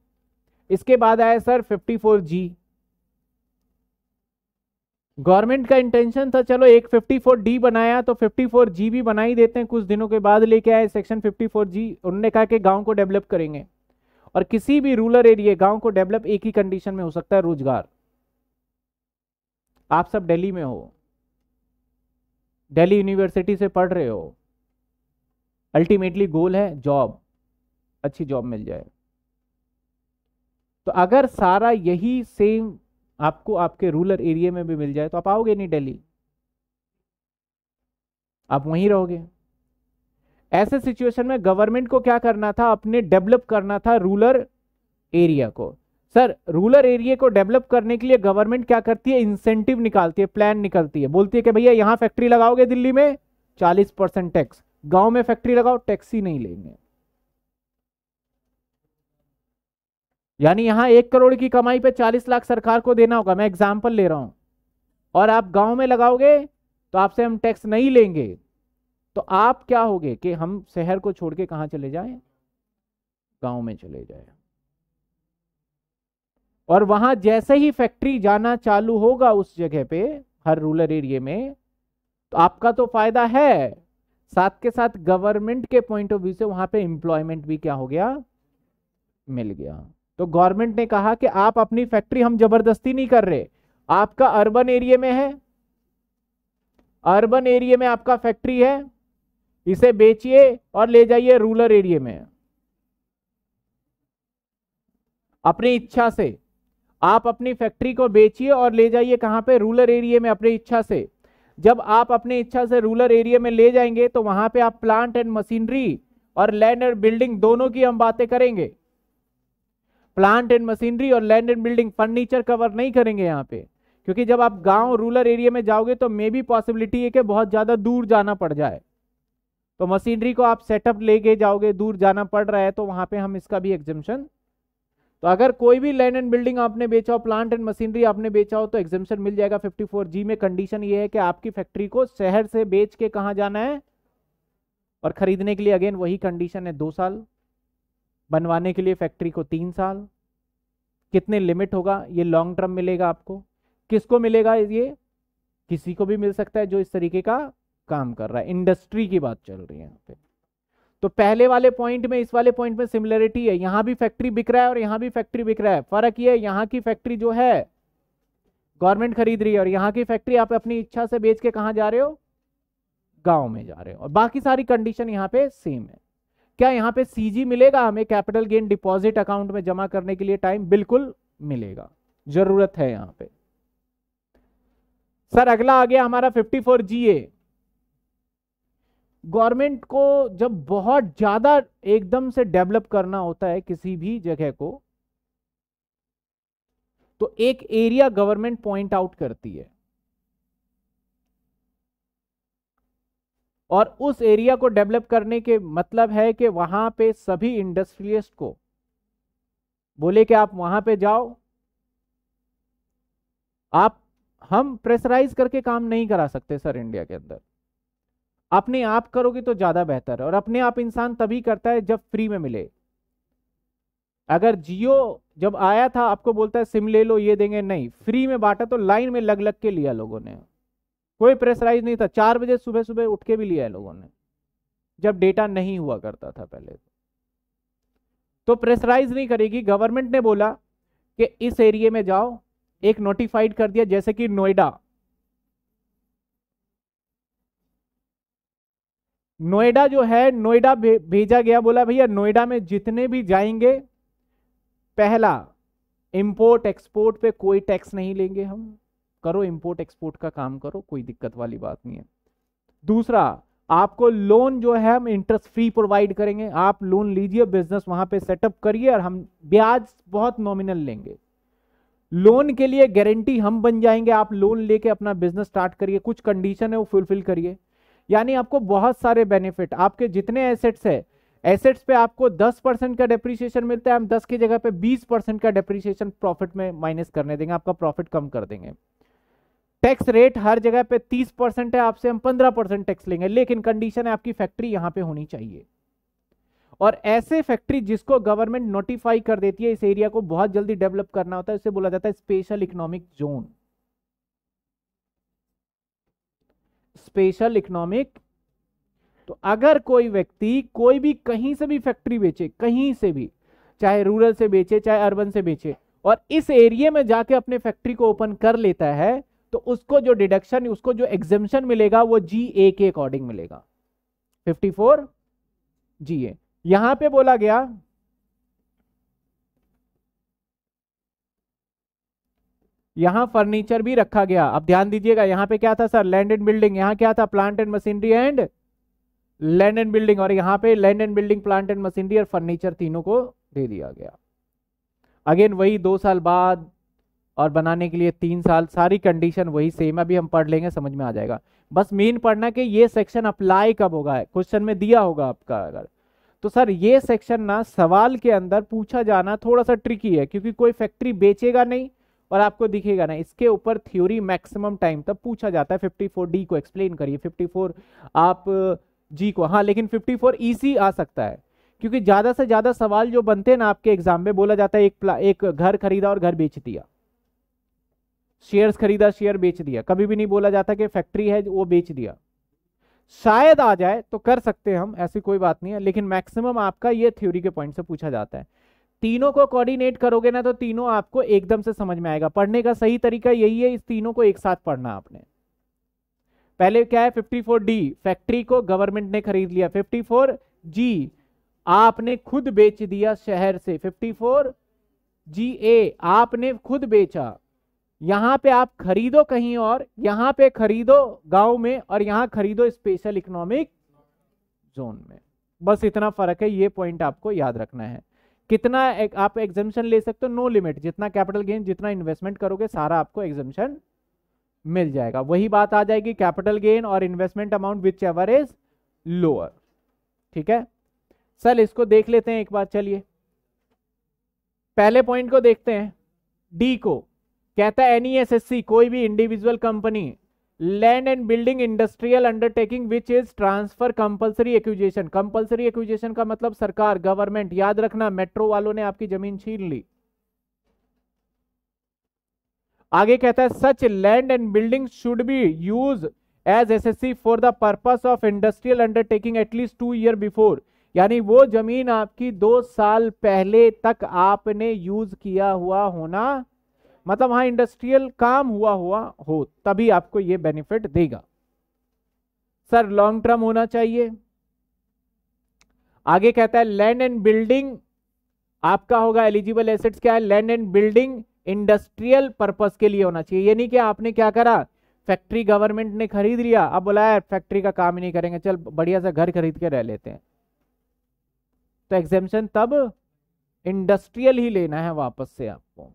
इसके बाद आया सर 54 जी गवर्नमेंट का इंटेंशन था चलो एक 54 डी बनाया तो 54 जी भी बनाई देते हैं कुछ दिनों के बाद लेके आए सेक्शन 54 जी उन्होंने कहा कि गांव को डेवलप करेंगे और किसी भी रूरल एरिया गांव को डेवलप एक ही कंडीशन में हो सकता है रोजगार आप सब दिल्ली में हो दिल्ली यूनिवर्सिटी से पढ़ रहे हो अल्टीमेटली गोल है जॉब अच्छी जॉब मिल जाए तो अगर सारा यही सेम आपको आपके रूरल एरिया में भी मिल जाए तो आप आओगे नहीं दिल्ली आप वहीं रहोगे ऐसे सिचुएशन में गवर्नमेंट को क्या करना था अपने डेवलप करना था रूलर एरिया को सर रूलर एरिया को डेवलप करने के लिए गवर्नमेंट क्या करती है इंसेंटिव निकालती है प्लान निकलती है बोलती है कि भैया यहां फैक्ट्री लगाओगे दिल्ली में चालीस परसेंट टैक्स गांव में फैक्ट्री लगाओ टैक्स ही नहीं लेंगे यानी यहां एक करोड़ की कमाई पे चालीस लाख सरकार को देना होगा मैं एग्जाम्पल ले रहा हूं और आप गांव में लगाओगे तो आपसे हम टैक्स नहीं लेंगे तो आप क्या होगे कि हम शहर को छोड़ के कहां चले जाए गांव में चले जाए और वहां जैसे ही फैक्ट्री जाना चालू होगा उस जगह पे हर रूरल एरिया में तो आपका तो फायदा है साथ के साथ गवर्नमेंट के पॉइंट ऑफ व्यू से वहां पे एम्प्लॉयमेंट भी क्या हो गया मिल गया तो गवर्नमेंट ने कहा कि आप अपनी फैक्ट्री हम जबरदस्ती नहीं कर रहे आपका अर्बन एरिया में है अर्बन एरिया में आपका फैक्ट्री है इसे बेचिए और ले जाइए रूलर एरिया में अपनी इच्छा से आप अपनी फैक्ट्री को बेचिए और ले जाइए कहां पे रूलर एरिया में अपनी इच्छा से जब आप अपनी इच्छा से रूरल एरिया में ले जाएंगे तो वहां पे आप प्लांट एंड मशीनरी और लैंड एंड बिल्डिंग दोनों की हम बातें करेंगे प्लांट एंड मशीनरी और land and building furniture cover नहीं करेंगे यहाँ पे क्योंकि जब आप गांव रूरल एरिया में जाओगे तो मे भी पॉसिबिलिटी है कि बहुत ज़्यादा दूर जाना पड़ जाए तो मशीनरी को आप सेटअप लेके जाओगे दूर जाना पड़ रहा है तो वहां पे हम इसका भी एग्जिम्शन तो अगर कोई भी लैंड एंड बिल्डिंग आपने बेचा हो प्लांट एंड मशीनरी आपने बेचा हो तो एग्जिमशन मिल जाएगा 54 जी में कंडीशन ये है कि आपकी फैक्ट्री को शहर से बेच के कहा जाना है और खरीदने के लिए अगेन वही कंडीशन है दो साल बनवाने के लिए फैक्ट्री को तीन साल कितने लिमिट होगा ये लॉन्ग टर्म मिलेगा आपको किसको मिलेगा ये किसी को भी मिल सकता है जो इस तरीके का काम कर रहा है इंडस्ट्री की बात चल रही है यहाँ पे तो पहले वाले पॉइंट में इस वाले पॉइंट में सिमिलरिटी है यहां भी फैक्ट्री बिक रहा है और यहां भी फैक्ट्री बिक रहा है फर्क ये यह, यहाँ की फैक्ट्री जो है गवर्नमेंट खरीद रही है और यहां की फैक्ट्री आप अपनी इच्छा से बेच के कहा जा रहे हो गांव में जा रहे हो और बाकी सारी कंडीशन यहां पे सेम है क्या यहां पे सीजी मिलेगा हमें कैपिटल गेन डिपॉजिट अकाउंट में जमा करने के लिए टाइम बिल्कुल मिलेगा जरूरत है यहां पे सर अगला आ गया हमारा 54 जीए गवर्नमेंट को जब बहुत ज़्यादा एकदम से डेवलप करना होता है किसी भी जगह को तो एक एरिया गवर्नमेंट पॉइंट आउट करती है और उस एरिया को डेवलप करने के मतलब है कि वहां पे सभी इंडस्ट्रियलिस्ट को बोले कि आप वहां पे जाओ आप हम प्रेशराइज करके काम नहीं करा सकते सर इंडिया के अंदर अपने आप करोगे तो ज्यादा बेहतर और अपने आप इंसान तभी करता है जब फ्री में मिले अगर जियो जब आया था आपको बोलता है सिम ले लो ये देंगे नहीं फ्री में बांटा तो लाइन में लग लग के लिया लोगों ने कोई प्रेशराइज नहीं था चार बजे सुबह सुबह उठ के भी लिया है लोगों ने जब डेटा नहीं हुआ करता था पहले तो प्रेशराइज नहीं करेगी गवर्नमेंट ने बोला कि इस एरिए में जाओ एक नोटिफाइड कर दिया जैसे कि नोएडा नोएडा जो है नोएडा भे, भेजा गया बोला भैया नोएडा में जितने भी जाएंगे पहला इंपोर्ट एक्सपोर्ट पे कोई टैक्स नहीं लेंगे हम करो इंपोर्ट एक्सपोर्ट का काम करो कोई दिक्कत वाली बात नहीं है दूसरा आपको लोन जो है हम इंटरेस्ट फ्री प्रोवाइड करेंगे आप लोन लीजिए बिजनेस वहां पे सेटअप करिए और हम ब्याज बहुत नॉमिनल लेंगे लोन के लिए गारंटी हम बन जाएंगे आप लोन लेके अपना बिजनेस स्टार्ट करिए कुछ कंडीशन है वो फुलफिल करिए यानी आपको बहुत सारे बेनिफिट आपके जितने एसेट्स है एसेट्स पे आपको 10 परसेंट का डेप्रिसिएशन मिलता है हम 10 की जगह पे 20 परसेंट का डेप्रिसिएशन प्रॉफिट में माइनस करने देंगे आपका प्रॉफिट कम कर देंगे टैक्स रेट हर जगह पे 30 परसेंट है आपसे हम 15 परसेंट टैक्स लेंगे लेकिन कंडीशन है आपकी फैक्ट्री यहां पे होनी चाहिए और ऐसे फैक्ट्री जिसको गवर्नमेंट नोटिफाई कर देती है इस एरिया को बहुत जल्दी डेवलप करना होता है उसे बोला जाता है special economic zone special economic तो अगर कोई व्यक्ति कोई भी कहीं से भी फैक्ट्री बेचे कहीं से भी चाहे रूरल से बेचे चाहे अर्बन से बेचे और इस एरिया में जाके अपने फैक्ट्री को ओपन कर लेता है तो उसको जो डिडक्शन उसको जो एग्जेम्पन मिलेगा वो जी ए के अकॉर्डिंग मिलेगा 54 जी ए यहां पर बोला गया यहाँ फर्नीचर भी रखा गया अब ध्यान दीजिएगा यहाँ पे क्या था सर लैंड एंड बिल्डिंग यहाँ क्या था plant and machinery and land and building और यहाँ पे land and building plant and machinery और फर्नीचर तीनों को दे दिया गया अगेन वही दो साल बाद और बनाने के लिए तीन साल सारी कंडीशन वही सेम अभी हम पढ़ लेंगे समझ में आ जाएगा बस मेन पढ़ना कि ये सेक्शन अप्लाई कब होगा क्वेश्चन में दिया होगा आपका अगर तो सर ये सेक्शन ना सवाल के अंदर पूछा जाना थोड़ा सा ट्रिकी है क्योंकि कोई फैक्ट्री बेचेगा नहीं और आपको दिखेगा ना इसके ऊपर थ्योरी मैक्सिमम टाइम तक पूछा जाता है 54 डी को एक्सप्लेन करिए 54 आप जी को हाँ लेकिन 54 इजी e आ सकता है क्योंकि ज़्यादा से ज़्यादा सवाल जो बनते हैं ना आपके एग्जाम में बोला जाता है एक एक घर खरीदा और घर बेच दिया शेयर्स खरीदा शेयर बेच दिया कभी भी नहीं बोला जाता कि फैक्ट्री है वो बेच दिया शायद आ जाए तो कर सकते हैं हम ऐसी कोई बात नहीं है लेकिन मैक्सिमम आपका ये थ्योरी के पॉइंट से पूछा जाता है तीनों को कोऑर्डिनेट करोगे ना तो तीनों आपको एकदम से समझ में आएगा पढ़ने का सही तरीका यही है इस तीनों को एक साथ पढ़ना आपने पहले क्या है फोर डी फैक्ट्री को गवर्नमेंट ने खरीद लिया फोर जी आपने खुद बेच दिया शहर से फोर जी ए आपने खुद बेचा यहां पे आप खरीदो कहीं और यहां पे खरीदो गांव में और यहां खरीदो स्पेशल इकोनॉमिक जोन में बस इतना फर्क है ये पॉइंट आपको याद रखना है कितना एक, आप एग्जामेशन ले सकते हो नो लिमिट जितना कैपिटल गेन जितना इन्वेस्टमेंट करोगे सारा आपको एग्जामेशन मिल जाएगा वही बात आ जाएगी कैपिटल गेन और investment amount whichever is lower ठीक है सर इसको देख लेते हैं एक बार चलिए पहले पॉइंट को देखते हैं डी को कहता है एनईएसएससी e कोई भी individual company land and building industrial undertaking which is transfer compulsory acquisition compulsory acquisition का मतलब सरकार गवर्नमेंट याद रखना मेट्रो वालों ने आपकी जमीन छीन ली आगे कहता है such land and building should be use as SSC for the purpose of industrial undertaking at least two year before यानी वो जमीन आपकी दो साल पहले तक आपने यूज किया हुआ होना मतलब वहां इंडस्ट्रियल काम हुआ हुआ हो तभी आपको ये बेनिफिट देगा सर लॉन्ग टर्म होना चाहिए आगे कहता है लैंड एंड बिल्डिंग आपका होगा एलिजिबल एसेट्स क्या है land and building industrial purpose के लिए होना चाहिए ये नहीं कि आपने क्या करा फैक्ट्री गवर्नमेंट ने खरीद लिया अब बोला फैक्ट्री का काम ही नहीं करेंगे चल बढ़िया सा घर खरीद के रह लेते हैं तो एग्जेम्पन तब इंडस्ट्रियल ही लेना है वापस से आपको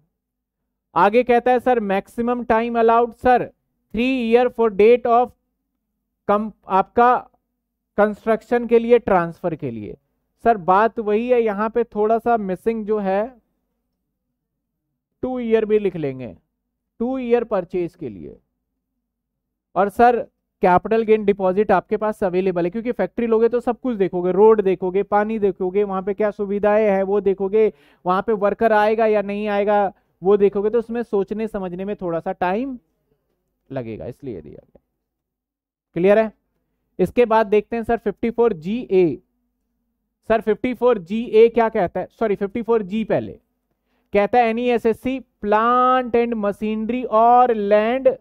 आगे कहता है sir maximum time allowed sir three year for date of come आपका कंस्ट्रक्शन के लिए ट्रांसफर के लिए सर बात वही है यहां पे थोड़ा सा मिसिंग जो है टू ईयर भी लिख लेंगे टू ईयर परचेज के लिए और सर कैपिटल गेन डिपॉजिट आपके पास अवेलेबल है क्योंकि फैक्ट्री लोगे तो सब कुछ देखोगे रोड देखोगे पानी देखोगे वहां पे क्या सुविधाएं हैं वो देखोगे वहां पे वर्कर आएगा या नहीं आएगा वो देखोगे तो उसमें सोचने समझने में थोड़ा सा टाइम लगेगा इसलिए दिया गया क्लियर है इसके बाद देखते हैं सर 54 जी ए सर 54 जी ए क्या कहता है सॉरी 54 जी पहले कहता है any S S C plant and machinery और लैंड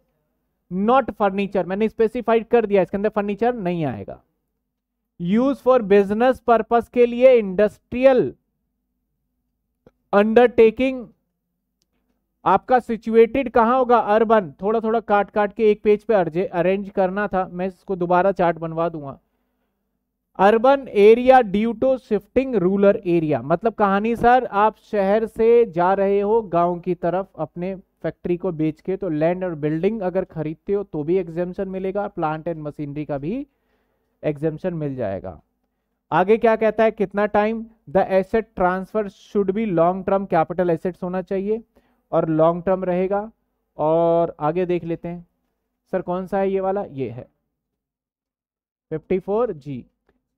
नॉट फर्नीचर मैंने स्पेसिफाइड कर दिया इसके अंदर फर्नीचर नहीं आएगा यूज फॉर बिजनेस पर्पस के लिए इंडस्ट्रियल अंडरटेकिंग आपका सिचुएटेड कहाँ होगा अर्बन थोड़ा थोड़ा काट काट के एक पेज पे अरेंज करना था मैं इसको दोबारा चार्ट बनवा दूंगा urban area due to shifting rural area मतलब कहानी सर आप शहर से जा रहे हो गांव की तरफ अपने फैक्ट्री को बेच के तो लैंड और बिल्डिंग अगर खरीदते हो तो भी एग्जेम्पन मिलेगा प्लांट एंड मशीनरी का भी एग्जेम्पन मिल जाएगा आगे क्या कहता है कितना time the asset transfer should be long term capital assets होना चाहिए और लॉन्ग टर्म रहेगा और आगे देख लेते हैं सर कौन सा है ये वाला ये है 54 G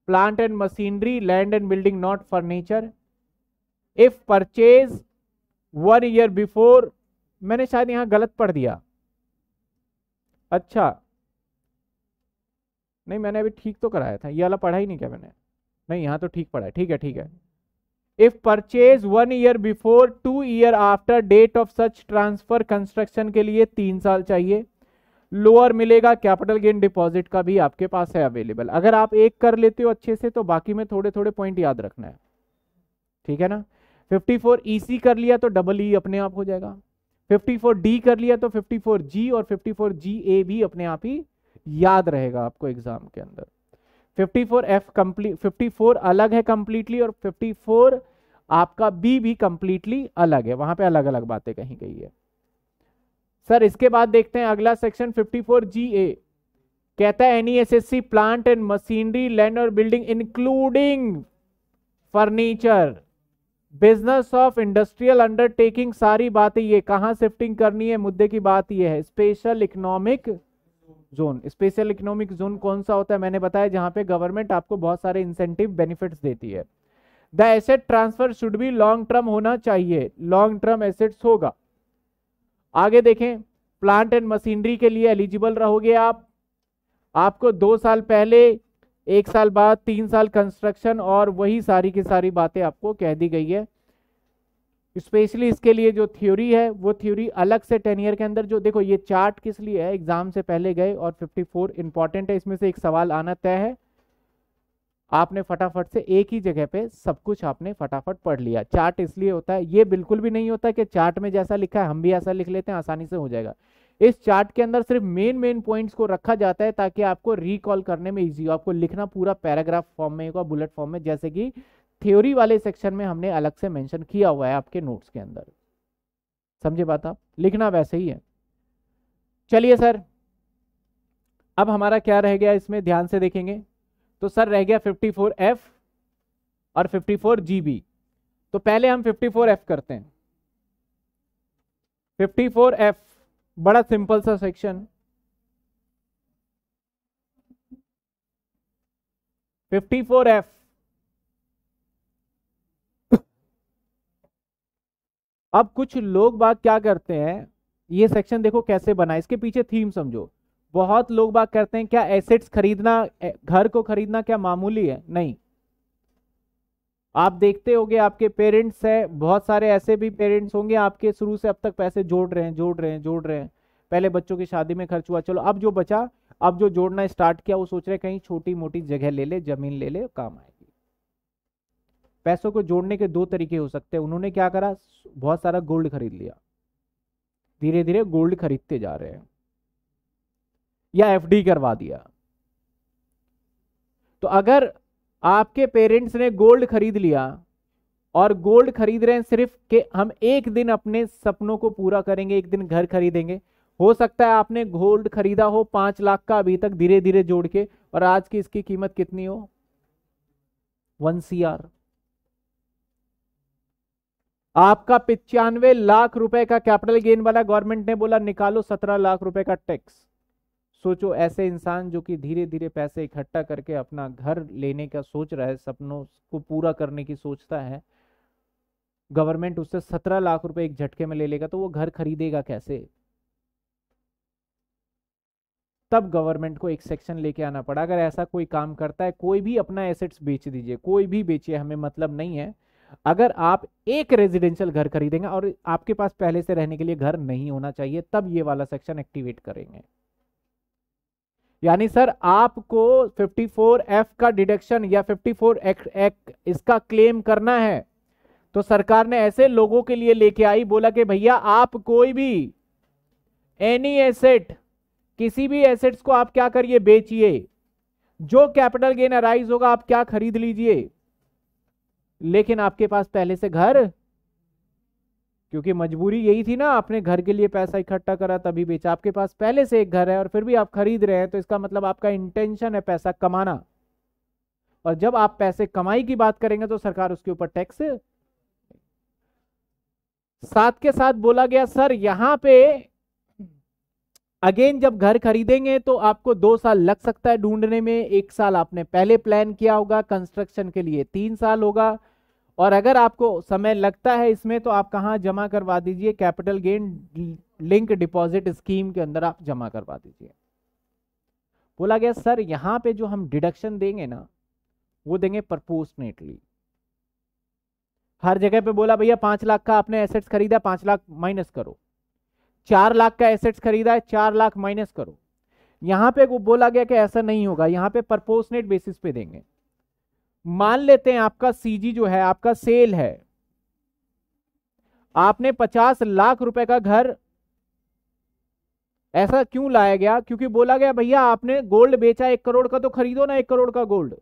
plant and machinery land and building not furniture if purchase one year before मैंने शायद यहां गलत पढ़ दिया अच्छा नहीं मैंने अभी ठीक तो कराया था ये वाला पढ़ा ही नहीं क्या मैंने नहीं यहाँ तो ठीक पढ़ा है ठीक है ठीक है if purchase one year before two year after date of such transfer construction के लिए तीन साल चाहिए लोअर मिलेगा कैपिटल गेन डिपॉजिट का भी आपके पास है अवेलेबल अगर आप एक कर लेते हो अच्छे से तो बाकी में थोड़े थोड़े पॉइंट याद रखना है ठीक है ना 54 ईसी e कर लिया तो डबल ई e अपने आप हो जाएगा 54 डी कर लिया तो 54 जी और 54 जी ए भी अपने आप ही याद रहेगा आपको एग्जाम के अंदर 54 F कंप्लीट 54 अलग है कंप्लीटली और 54 आपका बी भी कंप्लीटली अलग है वहां पे अलग अलग बातें कही गई है सर इसके बाद देखते हैं अगला सेक्शन 54 जी ए कहता है S S C plant and machinery land और building including furniture business of industrial undertaking सारी बातें ये कहा शिफ्टिंग करनी है मुद्दे की बात ये है special economic zone special economic zone कौन सा होता है मैंने बताया जहां पे गवर्नमेंट आपको बहुत सारे इंसेंटिव बेनिफिट्स देती है the asset transfer should be long term होना चाहिए लॉन्ग टर्म एसेट्स होगा आगे देखें प्लांट एंड मशीनरी के लिए एलिजिबल रहोगे आप आपको दो साल पहले एक साल बाद तीन साल कंस्ट्रक्शन और वही सारी की सारी बातें आपको कह दी गई है स्पेशली इसके लिए जो थ्योरी है वो थ्योरी अलग से टेन ईयर के अंदर जो देखो ये चार्ट किस लिए है एग्जाम से पहले गए और 54 इंपॉर्टेंट है इसमें से एक सवाल आना तय है आपने फटाफट से एक ही जगह पे सब कुछ आपने फटाफट पढ़ लिया चार्ट इसलिए होता है ये बिल्कुल भी नहीं होता कि चार्ट में जैसा लिखा है हम भी ऐसा लिख लेते हैं आसानी से हो जाएगा इस चार्ट के अंदर सिर्फ मेन मेन पॉइंट्स को रखा जाता है ताकि आपको रिकॉल करने में इजी हो आपको लिखना पूरा पैराग्राफ फॉर्म में होगा बुलेट फॉर्म में जैसे कि थ्योरी वाले सेक्शन में हमने अलग से मेंशन किया हुआ है आपके नोट्स के अंदर समझे बात आप लिखना वैसे ही है चलिए सर अब हमारा क्या रह गया इसमें ध्यान से देखेंगे तो सर रह गया 54F और 54GB तो पहले हम 54F करते हैं 54F बड़ा सिंपल सा सेक्शन 54F अब कुछ लोग बाग क्या करते हैं ये सेक्शन देखो कैसे बना इसके पीछे थीम समझो बहुत लोग बात करते हैं क्या एसेट्स खरीदना घर को खरीदना क्या मामूली है नहीं आप देखते होंगे आपके पेरेंट्स हैं बहुत सारे ऐसे भी पेरेंट्स होंगे आपके शुरू से अब तक पैसे जोड़ रहे हैं जोड़ रहे हैं जोड़ रहे हैं पहले बच्चों की शादी में खर्च हुआ चलो अब जो बचा अब जो जोड़ना स्टार्ट किया वो सोच रहे कहीं छोटी मोटी जगह ले ले जमीन ले ले काम आए पैसों को जोड़ने के दो तरीके हो सकते हैं उन्होंने क्या करा बहुत सारा गोल्ड खरीद लिया धीरे धीरे गोल्ड खरीदते जा रहे हैं या एफडी करवा दिया तो अगर आपके पेरेंट्स ने गोल्ड खरीद लिया और गोल्ड खरीद रहे हैं सिर्फ कि हम एक दिन अपने सपनों को पूरा करेंगे एक दिन घर खरीदेंगे हो सकता है आपने गोल्ड खरीदा हो पांच लाख का अभी तक धीरे धीरे जोड़ के और आज की इसकी कीमत कितनी हो वन सी आर आपका पिचानवे लाख रुपए का कैपिटल गेन वाला गवर्नमेंट ने बोला निकालो सत्रह लाख रुपए का टैक्स सोचो ऐसे इंसान जो कि धीरे धीरे पैसे इकट्ठा करके अपना घर लेने का सोच रहा है सपनों को पूरा करने की सोचता है गवर्नमेंट उससे सत्रह लाख रुपए एक झटके में ले लेगा तो वो घर खरीदेगा कैसे तब गवर्नमेंट को एक सेक्शन लेके आना पड़ा अगर ऐसा कोई काम करता है कोई भी अपना एसेट्स बेच दीजिए कोई भी बेचिए हमें मतलब नहीं है अगर आप एक रेजिडेंशियल घर खरीदेंगे और आपके पास पहले से रहने के लिए घर नहीं होना चाहिए तब ये वाला सेक्शन एक्टिवेट करेंगे यानी सर आपको 54F का डिडक्शन या 54 फोर एक, इसका क्लेम करना है तो सरकार ने ऐसे लोगों के लिए लेके आई बोला कि भैया आप कोई भी एनी एसेट किसी भी एसेट्स को आप क्या करिए बेचिए जो कैपिटल गेन अराइज होगा आप क्या खरीद लीजिए लेकिन आपके पास पहले से घर क्योंकि मजबूरी यही थी ना आपने घर के लिए पैसा इकट्ठा करा तभी बेचा आपके पास पहले से एक घर है और फिर भी आप खरीद रहे हैं तो इसका मतलब आपका इंटेंशन है पैसा कमाना और जब आप पैसे कमाई की बात करेंगे तो सरकार उसके ऊपर टैक्स साथ के साथ बोला गया सर यहां पे अगेन जब घर खरीदेंगे तो आपको दो साल लग सकता है ढूंढने में एक साल आपने पहले प्लान किया होगा कंस्ट्रक्शन के लिए तीन साल होगा और अगर आपको समय लगता है इसमें तो आप कहाँ जमा करवा दीजिए capital gain link deposit scheme के अंदर आप जमा करवा दीजिए बोला गया सर यहाँ पे जो हम डिडक्शन देंगे ना वो देंगे प्रपोर्शनेटली हर जगह पे बोला भैया पांच लाख का आपने एसेट्स खरीदा पांच लाख माइनस करो चार लाख का एसेट्स खरीदा है चार लाख माइनस करो यहां पे वो बोला गया कि ऐसा नहीं होगा यहां पे परपोर्सनेट बेसिस पे देंगे मान लेते हैं आपका सीजी जो है आपका सेल है आपने पचास लाख रुपए का घर ऐसा क्यों लाया गया क्योंकि बोला गया भैया आपने गोल्ड बेचा एक करोड़ का तो खरीदो ना एक करोड़ का गोल्ड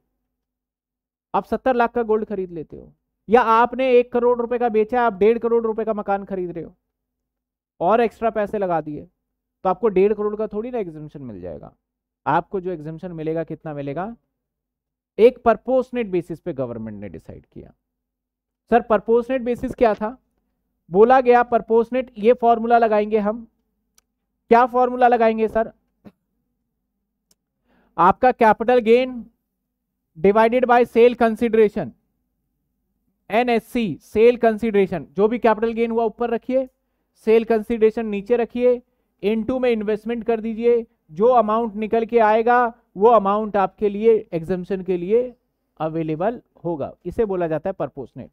आप सत्तर लाख का गोल्ड खरीद लेते हो या आपने एक करोड़ रुपए का बेचा आप डेढ़ करोड़ रुपए का मकान खरीद रहे हो और एक्स्ट्रा पैसे लगा दिए तो आपको डेढ़ करोड़ का थोड़ी ना एग्जिबिशन मिल जाएगा आपको जो एग्जिबिशन मिलेगा कितना मिलेगा एक परपोसनेट बेसिस पे गवर्नमेंट ने डिसाइड किया सर परपोसनेट बेसिस क्या था बोला गया परपोसनेट ये फॉर्मूला लगाएंगे हम क्या फॉर्मूला लगाएंगे सर आपका capital gain divided by sale consideration NSC sale consideration जो भी कैपिटल गेन हुआ ऊपर रखिए सेल कंसिडरेशन नीचे रखिए इनटू में इन्वेस्टमेंट कर दीजिए जो अमाउंट निकल के आएगा वो अमाउंट आपके लिए एग्जामेशन के लिए अवेलेबल होगा इसे बोला जाता है परपोसनेट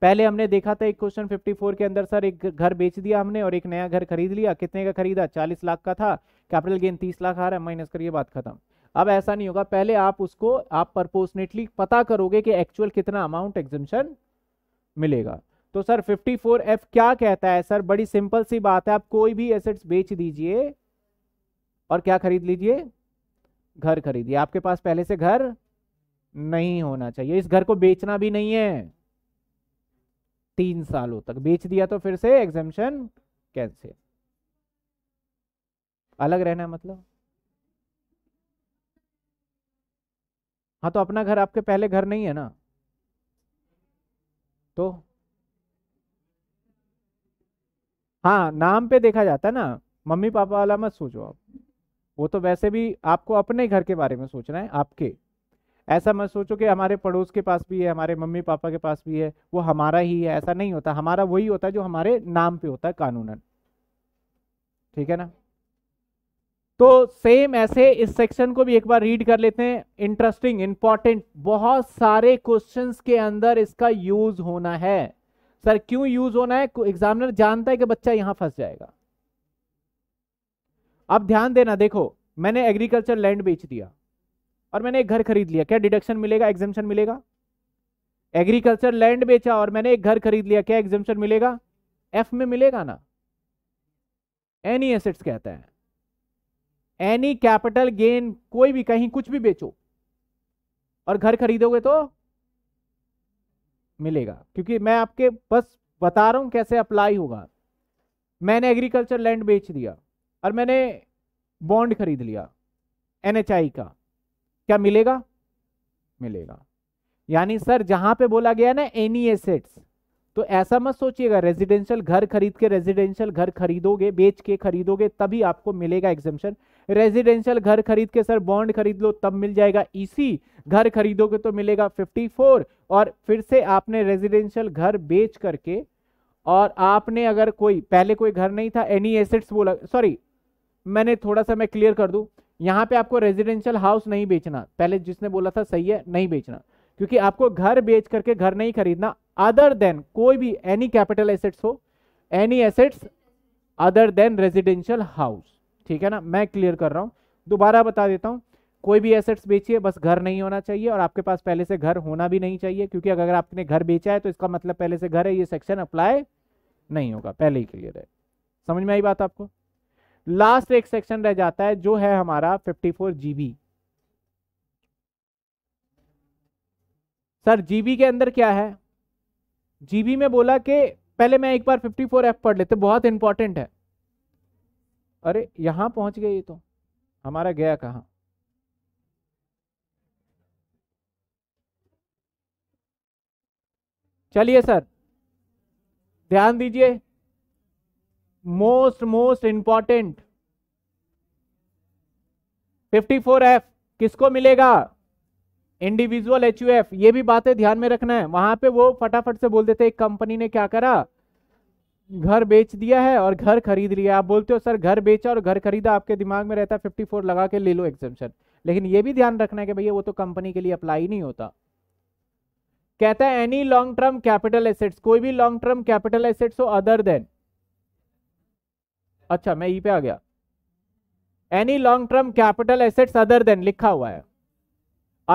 पहले हमने देखा था एक क्वेश्चन 54 के अंदर सर एक घर बेच दिया हमने और एक नया घर खरीद लिया कितने का खरीदा 40 लाख का था कैपिटल गेन 30 लाख आ रहा है माइनस करिए बात खत्म अब ऐसा नहीं होगा पहले आप उसको आप परपोसनेटली पता करोगे कि एक्चुअल कितना अमाउंट एग्जामेशन मिलेगा तो सर 54F क्या कहता है सर बड़ी सिंपल सी बात है आप कोई भी एसेट्स बेच दीजिए और क्या खरीद लीजिए घर खरीदिए आपके पास पहले से घर नहीं होना चाहिए इस घर को बेचना भी नहीं है तीन सालों तक बेच दिया तो फिर से एग्जामेशन कैंसिल अलग रहना मतलब हाँ तो अपना घर आपके पहले घर नहीं है ना तो हाँ नाम पे देखा जाता है ना मम्मी पापा वाला मत सोचो आप वो तो वैसे भी आपको अपने घर के बारे में सोचना है आपके ऐसा मत सोचो कि हमारे पड़ोस के पास भी है हमारे मम्मी पापा के पास भी है वो हमारा ही है ऐसा नहीं होता हमारा वही होता है जो हमारे नाम पे होता है कानूनन ठीक है ना तो सेम ऐसे इस सेक्शन को भी एक बार रीड कर लेते हैं इंटरेस्टिंग इंपॉर्टेंट बहुत सारे क्वेश्चंस के अंदर इसका यूज होना है सर क्यों यूज होना है एग्जामिनर जानता है कि बच्चा यहां फंस जाएगा अब ध्यान देना देखो मैंने एग्रीकल्चर लैंड बेच दिया और मैंने एक घर खरीद लिया क्या डिडक्शन मिलेगा एग्जामेशन मिलेगा एग्रीकल्चर लैंड बेचा और मैंने एक घर खरीद लिया क्या एग्जामेशन मिलेगा एफ में मिलेगा ना एनी एसेट्स कहते हैं एनी कैपिटल गेन कोई भी कहीं कुछ भी बेचो और घर खरीदोगे तो मिलेगा क्योंकि मैं आपके बस बता रहा हूँ कैसे अप्लाई होगा मैंने एग्रीकल्चर लैंड बेच दिया और मैंने बॉन्ड खरीद लिया एनएचआई का क्या मिलेगा मिलेगा यानी सर जहां पे बोला गया ना एनी एसेट्स तो ऐसा मत सोचिएगा रेजिडेंशियल घर खरीद के रेजिडेंशियल घर खरीदोगे बेच के खरीदोगे तभी आपको मिलेगा एग्जेपन रेजिडेंशियल घर खरीद के सर बॉन्ड खरीद लो तब मिल जाएगा इसी e घर खरीदोगे तो मिलेगा 54 और फिर से आपने रेजिडेंशियल घर बेच करके और आपने अगर कोई पहले कोई घर नहीं था एनी एसेट्स बोला सॉरी मैंने थोड़ा सा मैं क्लियर कर दू यहां पे आपको रेजिडेंशियल हाउस नहीं बेचना पहले जिसने बोला था सही है नहीं बेचना क्योंकि आपको घर बेच करके घर नहीं खरीदना अदर देन कोई भी एनी कैपिटल एसेट्स हो any assets other than residential house ठीक है ना मैं क्लियर कर रहा हूँ दोबारा बता देता हूँ कोई भी एसेट्स बेचिए बस घर नहीं होना चाहिए और आपके पास पहले से घर होना भी नहीं चाहिए क्योंकि अगर आपने घर बेचा है तो इसका मतलब पहले से घर है ये सेक्शन अप्लाई नहीं होगा पहले ही क्लियर है समझ में आई बात आपको लास्ट एक सेक्शन रह जाता है जो है हमारा fifty four GB sir GB के अंदर क्या है जीबी में बोला कि पहले मैं एक बार फोर एफ पढ़ लेते बहुत इंपॉर्टेंट है अरे यहां पहुंच गए ये तो हमारा गया कहा चलिए सर ध्यान दीजिए मोस्ट मोस्ट इंपॉर्टेंट 54F किसको मिलेगा इंडिविजुअल एच ये भी बातें ध्यान में रखना है वहां पे वो फटाफट से बोल देते एक कंपनी ने क्या करा घर बेच दिया है और घर खरीद लिया आप बोलते हो सर घर बेचा और घर खरीदा आपके दिमाग में रहता है फिफ्टी फोर लगा के ले लो एग्जामेशन लेकिन ये भी ध्यान रखना है कि भैया वो तो कंपनी के लिए अप्लाई नहीं होता कहता है any long term capital assets कोई भी लॉन्ग टर्म कैपिटल एसेट्स हो अदर देन अच्छा मैं ई e पे आ गया any long term capital assets other than लिखा हुआ है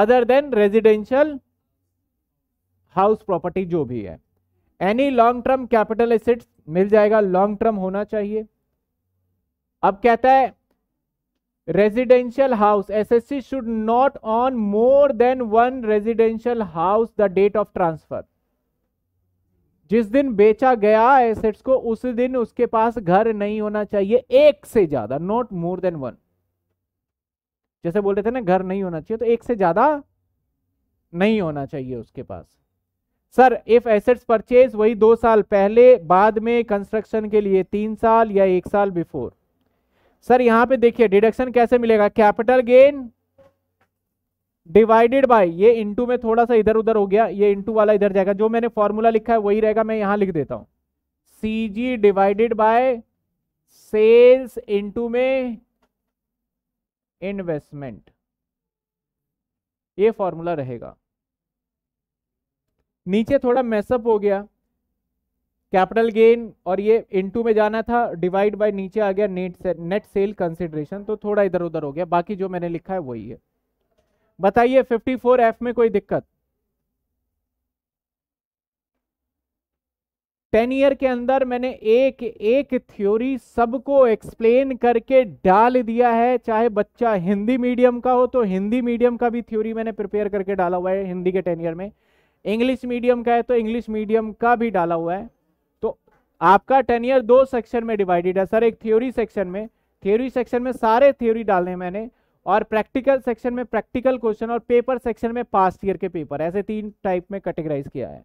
other than residential house property जो भी है any long term capital assets मिल जाएगा लॉन्ग टर्म होना चाहिए अब कहता है residential house SSC should not on more than one residential house the date of transfer जिस दिन बेचा गया एसेट्स को उस दिन उसके पास घर नहीं होना चाहिए एक से ज्यादा नॉट मोर देन वन जैसे बोल रहे थे ना घर नहीं होना चाहिए तो एक से ज्यादा नहीं होना चाहिए उसके पास सर इफ एसेट्स परचेज वही दो साल पहले बाद में कंस्ट्रक्शन के लिए तीन साल या एक साल बिफोर सर यहां पे देखिए डिडक्शन कैसे मिलेगा कैपिटल गेन डिवाइडेड बाय ये इंटू में थोड़ा सा इधर उधर हो गया ये इंटू वाला इधर जाएगा जो मैंने फॉर्मूला लिखा है वही रहेगा मैं यहां लिख देता हूं C G divided by sales into में इन्वेस्टमेंट ये फॉर्मूला रहेगा नीचे थोड़ा मैसअप हो गया कैपिटल गेन और ये इनटू में जाना था डिवाइड बाय नीचे आ गया नेट से, नेट सेल कंसिडरेशन तो थोड़ा इधर उधर हो गया बाकी जो मैंने लिखा है वही है बताइए 54 एफ में कोई दिक्कत टेन ईयर के अंदर मैंने एक एक थ्योरी सबको एक्सप्लेन करके डाल दिया है चाहे बच्चा हिंदी मीडियम का हो तो हिंदी मीडियम का भी थ्योरी मैंने प्रिपेयर करके डाला हुआ है हिंदी के टेन ईयर में इंग्लिश मीडियम का है तो इंग्लिश मीडियम का भी डाला हुआ है तो आपका टेन ईयर दो सेक्शन में डिवाइडेड है सर एक थ्योरी सेक्शन में थ्योरी सेक्शन में सारे थ्योरी डाले मैंने और प्रैक्टिकल सेक्शन में प्रैक्टिकल क्वेश्चन और पेपर सेक्शन में पास्ट ईयर के पेपर ऐसे तीन टाइप में कैटेगराइज किया है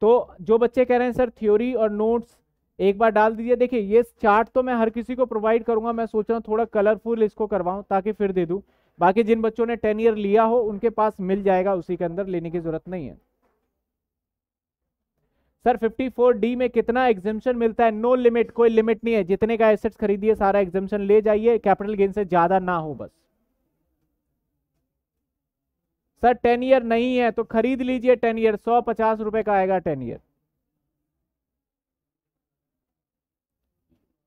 तो जो बच्चे कह रहे हैं सर थ्योरी और नोट्स एक बार डाल दीजिए देखिए ये चार्ट तो मैं हर किसी को प्रोवाइड करूंगा मैं सोच रहा हूँ थोड़ा कलरफुल इसको करवाऊँ ताकि फिर दे दूँ बाकी जिन बच्चों ने टेन ईयर लिया हो उनके पास मिल जाएगा उसी के अंदर लेने की जरूरत नहीं है सर 54 डी में कितना एग्जिमशन मिलता है नो लिमिट कोई लिमिट नहीं है जितने का एसेट्स खरीदिए सारा एग्जिमशन ले जाइए कैपिटल गेन से ज्यादा ना हो बस सर टेन ईयर नहीं है तो खरीद लीजिए टेन ईयर सौ पचास रुपए का आएगा ten year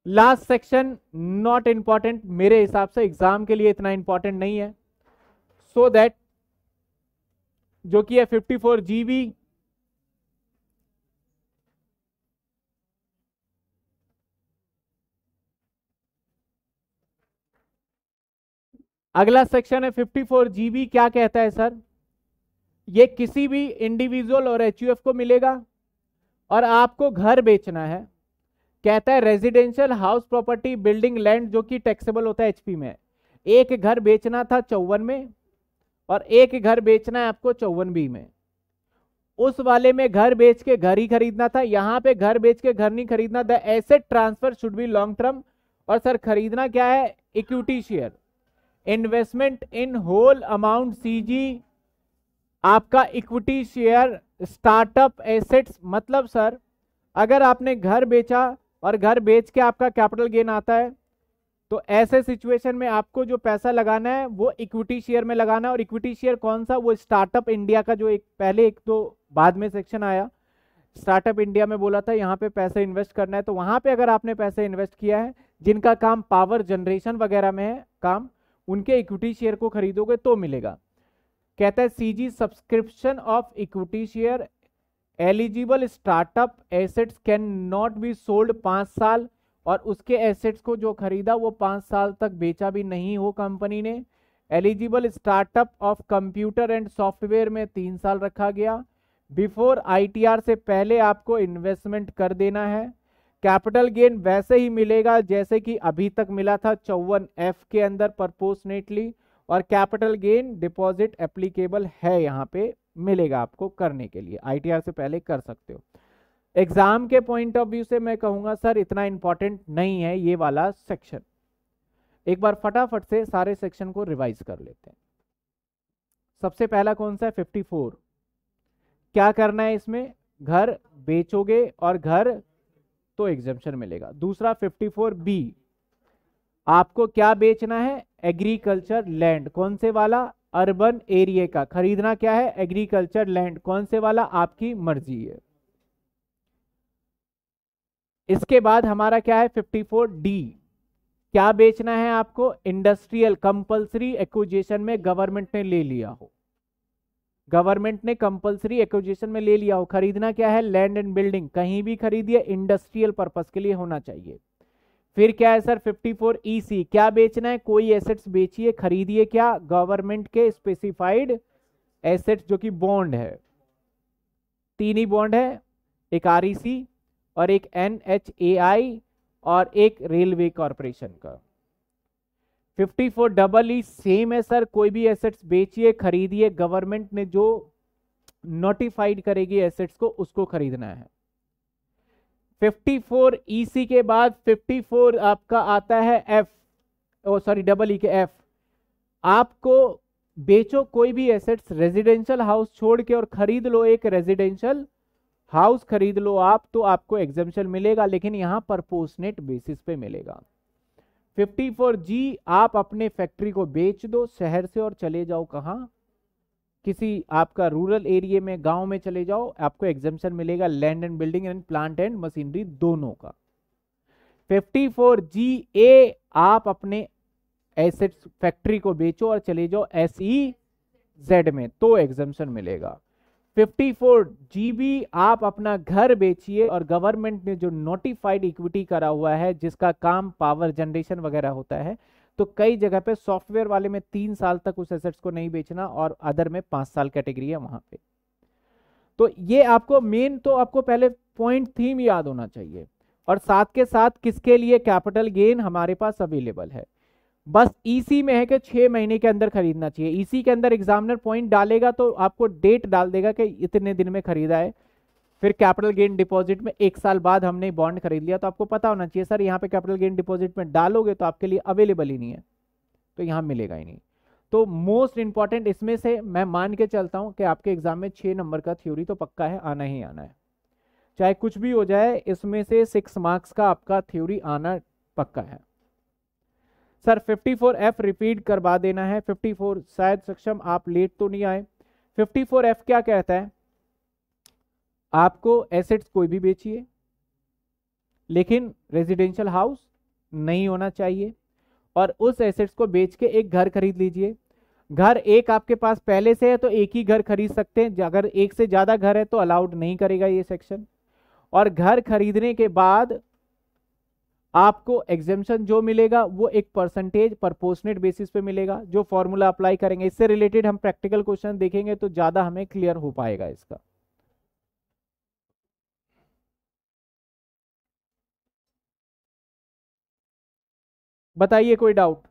last section not important मेरे हिसाब से एग्जाम के लिए इतना इंपॉर्टेंट नहीं है सो so दैट जो कि है 54 फोर जीबी अगला सेक्शन है 54 फोर जीबी क्या कहता है सर ये किसी भी इंडिविजुअल और एच को मिलेगा और आपको घर बेचना है कहता है residential house property building land जो कि टैक्सेबल होता है एचपी में एक घर बेचना था चौवन में और एक घर बेचना है आपको चौवन बी में उस वाले में घर बेच के घर ही खरीदना था यहां पे घर बेच के घर नहीं खरीदना the asset transfer should be long term और सर खरीदना क्या है equity share investment in whole amount CG आपका इक्विटी शेयर स्टार्टअप एसेट्स मतलब सर अगर आपने घर बेचा और घर बेच के आपका कैपिटल गेन आता है तो ऐसे सिचुएशन में आपको जो पैसा लगाना है वो इक्विटी शेयर में लगाना है और इक्विटी शेयर कौन सा वो स्टार्टअप इंडिया का जो एक पहले एक तो बाद में सेक्शन आया स्टार्टअप इंडिया में बोला था यहाँ पे पैसे इन्वेस्ट करना है तो वहाँ पे अगर आपने पैसे इन्वेस्ट किया है जिनका काम पावर जनरेशन वगैरह में है काम उनके इक्विटी शेयर को खरीदोगे तो मिलेगा कहता है C G subscription of equity share eligible startup assets can not be sold पाँच साल और उसके एसेट्स को जो खरीदा वो पाँच साल तक बेचा भी नहीं हो कंपनी ने eligible startup of computer and software में तीन साल रखा गया बिफोर आईटीआर से पहले आपको इन्वेस्टमेंट कर देना है कैपिटल गेन वैसे ही मिलेगा जैसे कि अभी तक मिला था चौवन एफ के अंदर परपोसनेटली और कैपिटल गेन डिपॉजिट एप्लीकेबल है यहाँ पे मिलेगा आपको करने के लिए आई से पहले कर सकते हो एग्जाम के पॉइंट ऑफ व्यू से मैं कहूंगा सर इतना इंपॉर्टेंट नहीं है ये वाला सेक्शन एक बार फटाफट से सारे सेक्शन को रिवाइज कर लेते हैं सबसे पहला कौन सा है फिफ्टी फोर क्या करना है इसमें घर बेचोगे और घर तो एग्जेपन मिलेगा दूसरा फिफ्टी फोर बी आपको क्या बेचना है एग्रीकल्चर लैंड कौन से वाला अर्बन एरिया का खरीदना क्या है एग्रीकल्चर लैंड कौन से वाला आपकी मर्जी है इसके बाद हमारा क्या है 54 डी क्या बेचना है आपको इंडस्ट्रियल कंपलसरी एक्विजिशन में गवर्नमेंट ने ले लिया हो गवर्नमेंट ने कंपलसरी एक्विजिशन में ले लिया हो खरीदना क्या है लैंड एंड बिल्डिंग कहीं भी खरीदिए इंडस्ट्रियल पर्पज के लिए होना चाहिए फिर क्या है सर 54 ईसी e क्या बेचना है कोई एसेट्स बेचिए खरीदिए क्या गवर्नमेंट के स्पेसिफाइड एसेट्स जो कि बॉन्ड है तीन ही बॉन्ड है एक आर e और एक एन एच ए आई और एक रेलवे कॉरपोरेशन का 54 डबल ई सेम है सर कोई भी एसेट्स बेचिए खरीदिए गवर्नमेंट ने जो नोटिफाइड करेगी एसेट्स को उसको खरीदना है 54 EC के बाद 54 आपका आता है F O sorry double E के एफ आपको बेचो कोई भी एसेट्स रेजिडेंशियल हाउस छोड़ के और खरीद लो एक रेजिडेंशियल हाउस खरीद लो आप तो आपको एग्जामेशन मिलेगा लेकिन यहां पर परपोसनेट बेसिस पे मिलेगा 54 जी आप अपने फैक्ट्री को बेच दो शहर से और चले जाओ कहाँ किसी आपका रूरल एरिया में गांव में चले जाओ आपको एग्जामेशन मिलेगा land and building and plant and machinery दोनों का 54 जी ए आप अपने एसेट्स फैक्ट्री को बेचो और चले जाओ एस ई जेड में तो एग्जामेशन मिलेगा 54 जीबी आप अपना घर बेचिए और गवर्नमेंट ने जो नोटिफाइड इक्विटी करा हुआ है जिसका काम पावर जनरेशन वगैरह होता है तो कई जगह पे सॉफ्टवेयर वाले में तीन साल तक उस एसेट्स को नहीं बेचना और अदर में पांच साल कैटेगरी है वहां पे तो ये आपको मेन तो आपको पहले पॉइंट थीम याद होना चाहिए और साथ के साथ किसके लिए कैपिटल गेन हमारे पास अवेलेबल है बस ईसी e में है कि छह महीने के अंदर खरीदना चाहिए ईसी e के अंदर एग्जामिनर पॉइंट डालेगा तो आपको डेट डाल देगा कि इतने दिन में खरीदा है फिर कैपिटल गेन डिपॉजिट में एक साल बाद हमने बॉन्ड खरीद लिया तो आपको पता होना चाहिए सर यहाँ पे कैपिटल गेन डिपॉजिट में डालोगे तो आपके लिए अवेलेबल ही नहीं है तो यहाँ मिलेगा ही नहीं तो मोस्ट इंपॉर्टेंट इसमें से मैं मान के चलता हूँ कि आपके एग्जाम में छः नंबर का थ्योरी तो पक्का है आना ही आना है चाहे कुछ भी हो जाए इसमें से सिक्स मार्क्स का आपका थ्योरी आना पक्का है सर 54F रिपीट करवा देना है 54 शायद सक्षम आप लेट तो नहीं आए 54F क्या कहता है आपको एसेट्स कोई भी बेचिए लेकिन रेजिडेंशियल हाउस नहीं होना चाहिए और उस एसेट्स को बेच के एक घर खरीद लीजिए घर एक आपके पास पहले से है तो एक ही घर खरीद सकते हैं अगर एक से ज़्यादा घर है तो अलाउड नहीं करेगा ये सेक्शन और घर खरीदने के बाद आपको एग्जेम्पन जो मिलेगा वो एक परसेंटेज परपोर्सनेट बेसिस पे मिलेगा जो फॉर्मूला अप्लाई करेंगे इससे रिलेटेड हम प्रैक्टिकल क्वेश्चन देखेंगे तो ज़्यादा हमें क्लियर हो पाएगा इसका बताइए कोई डाउट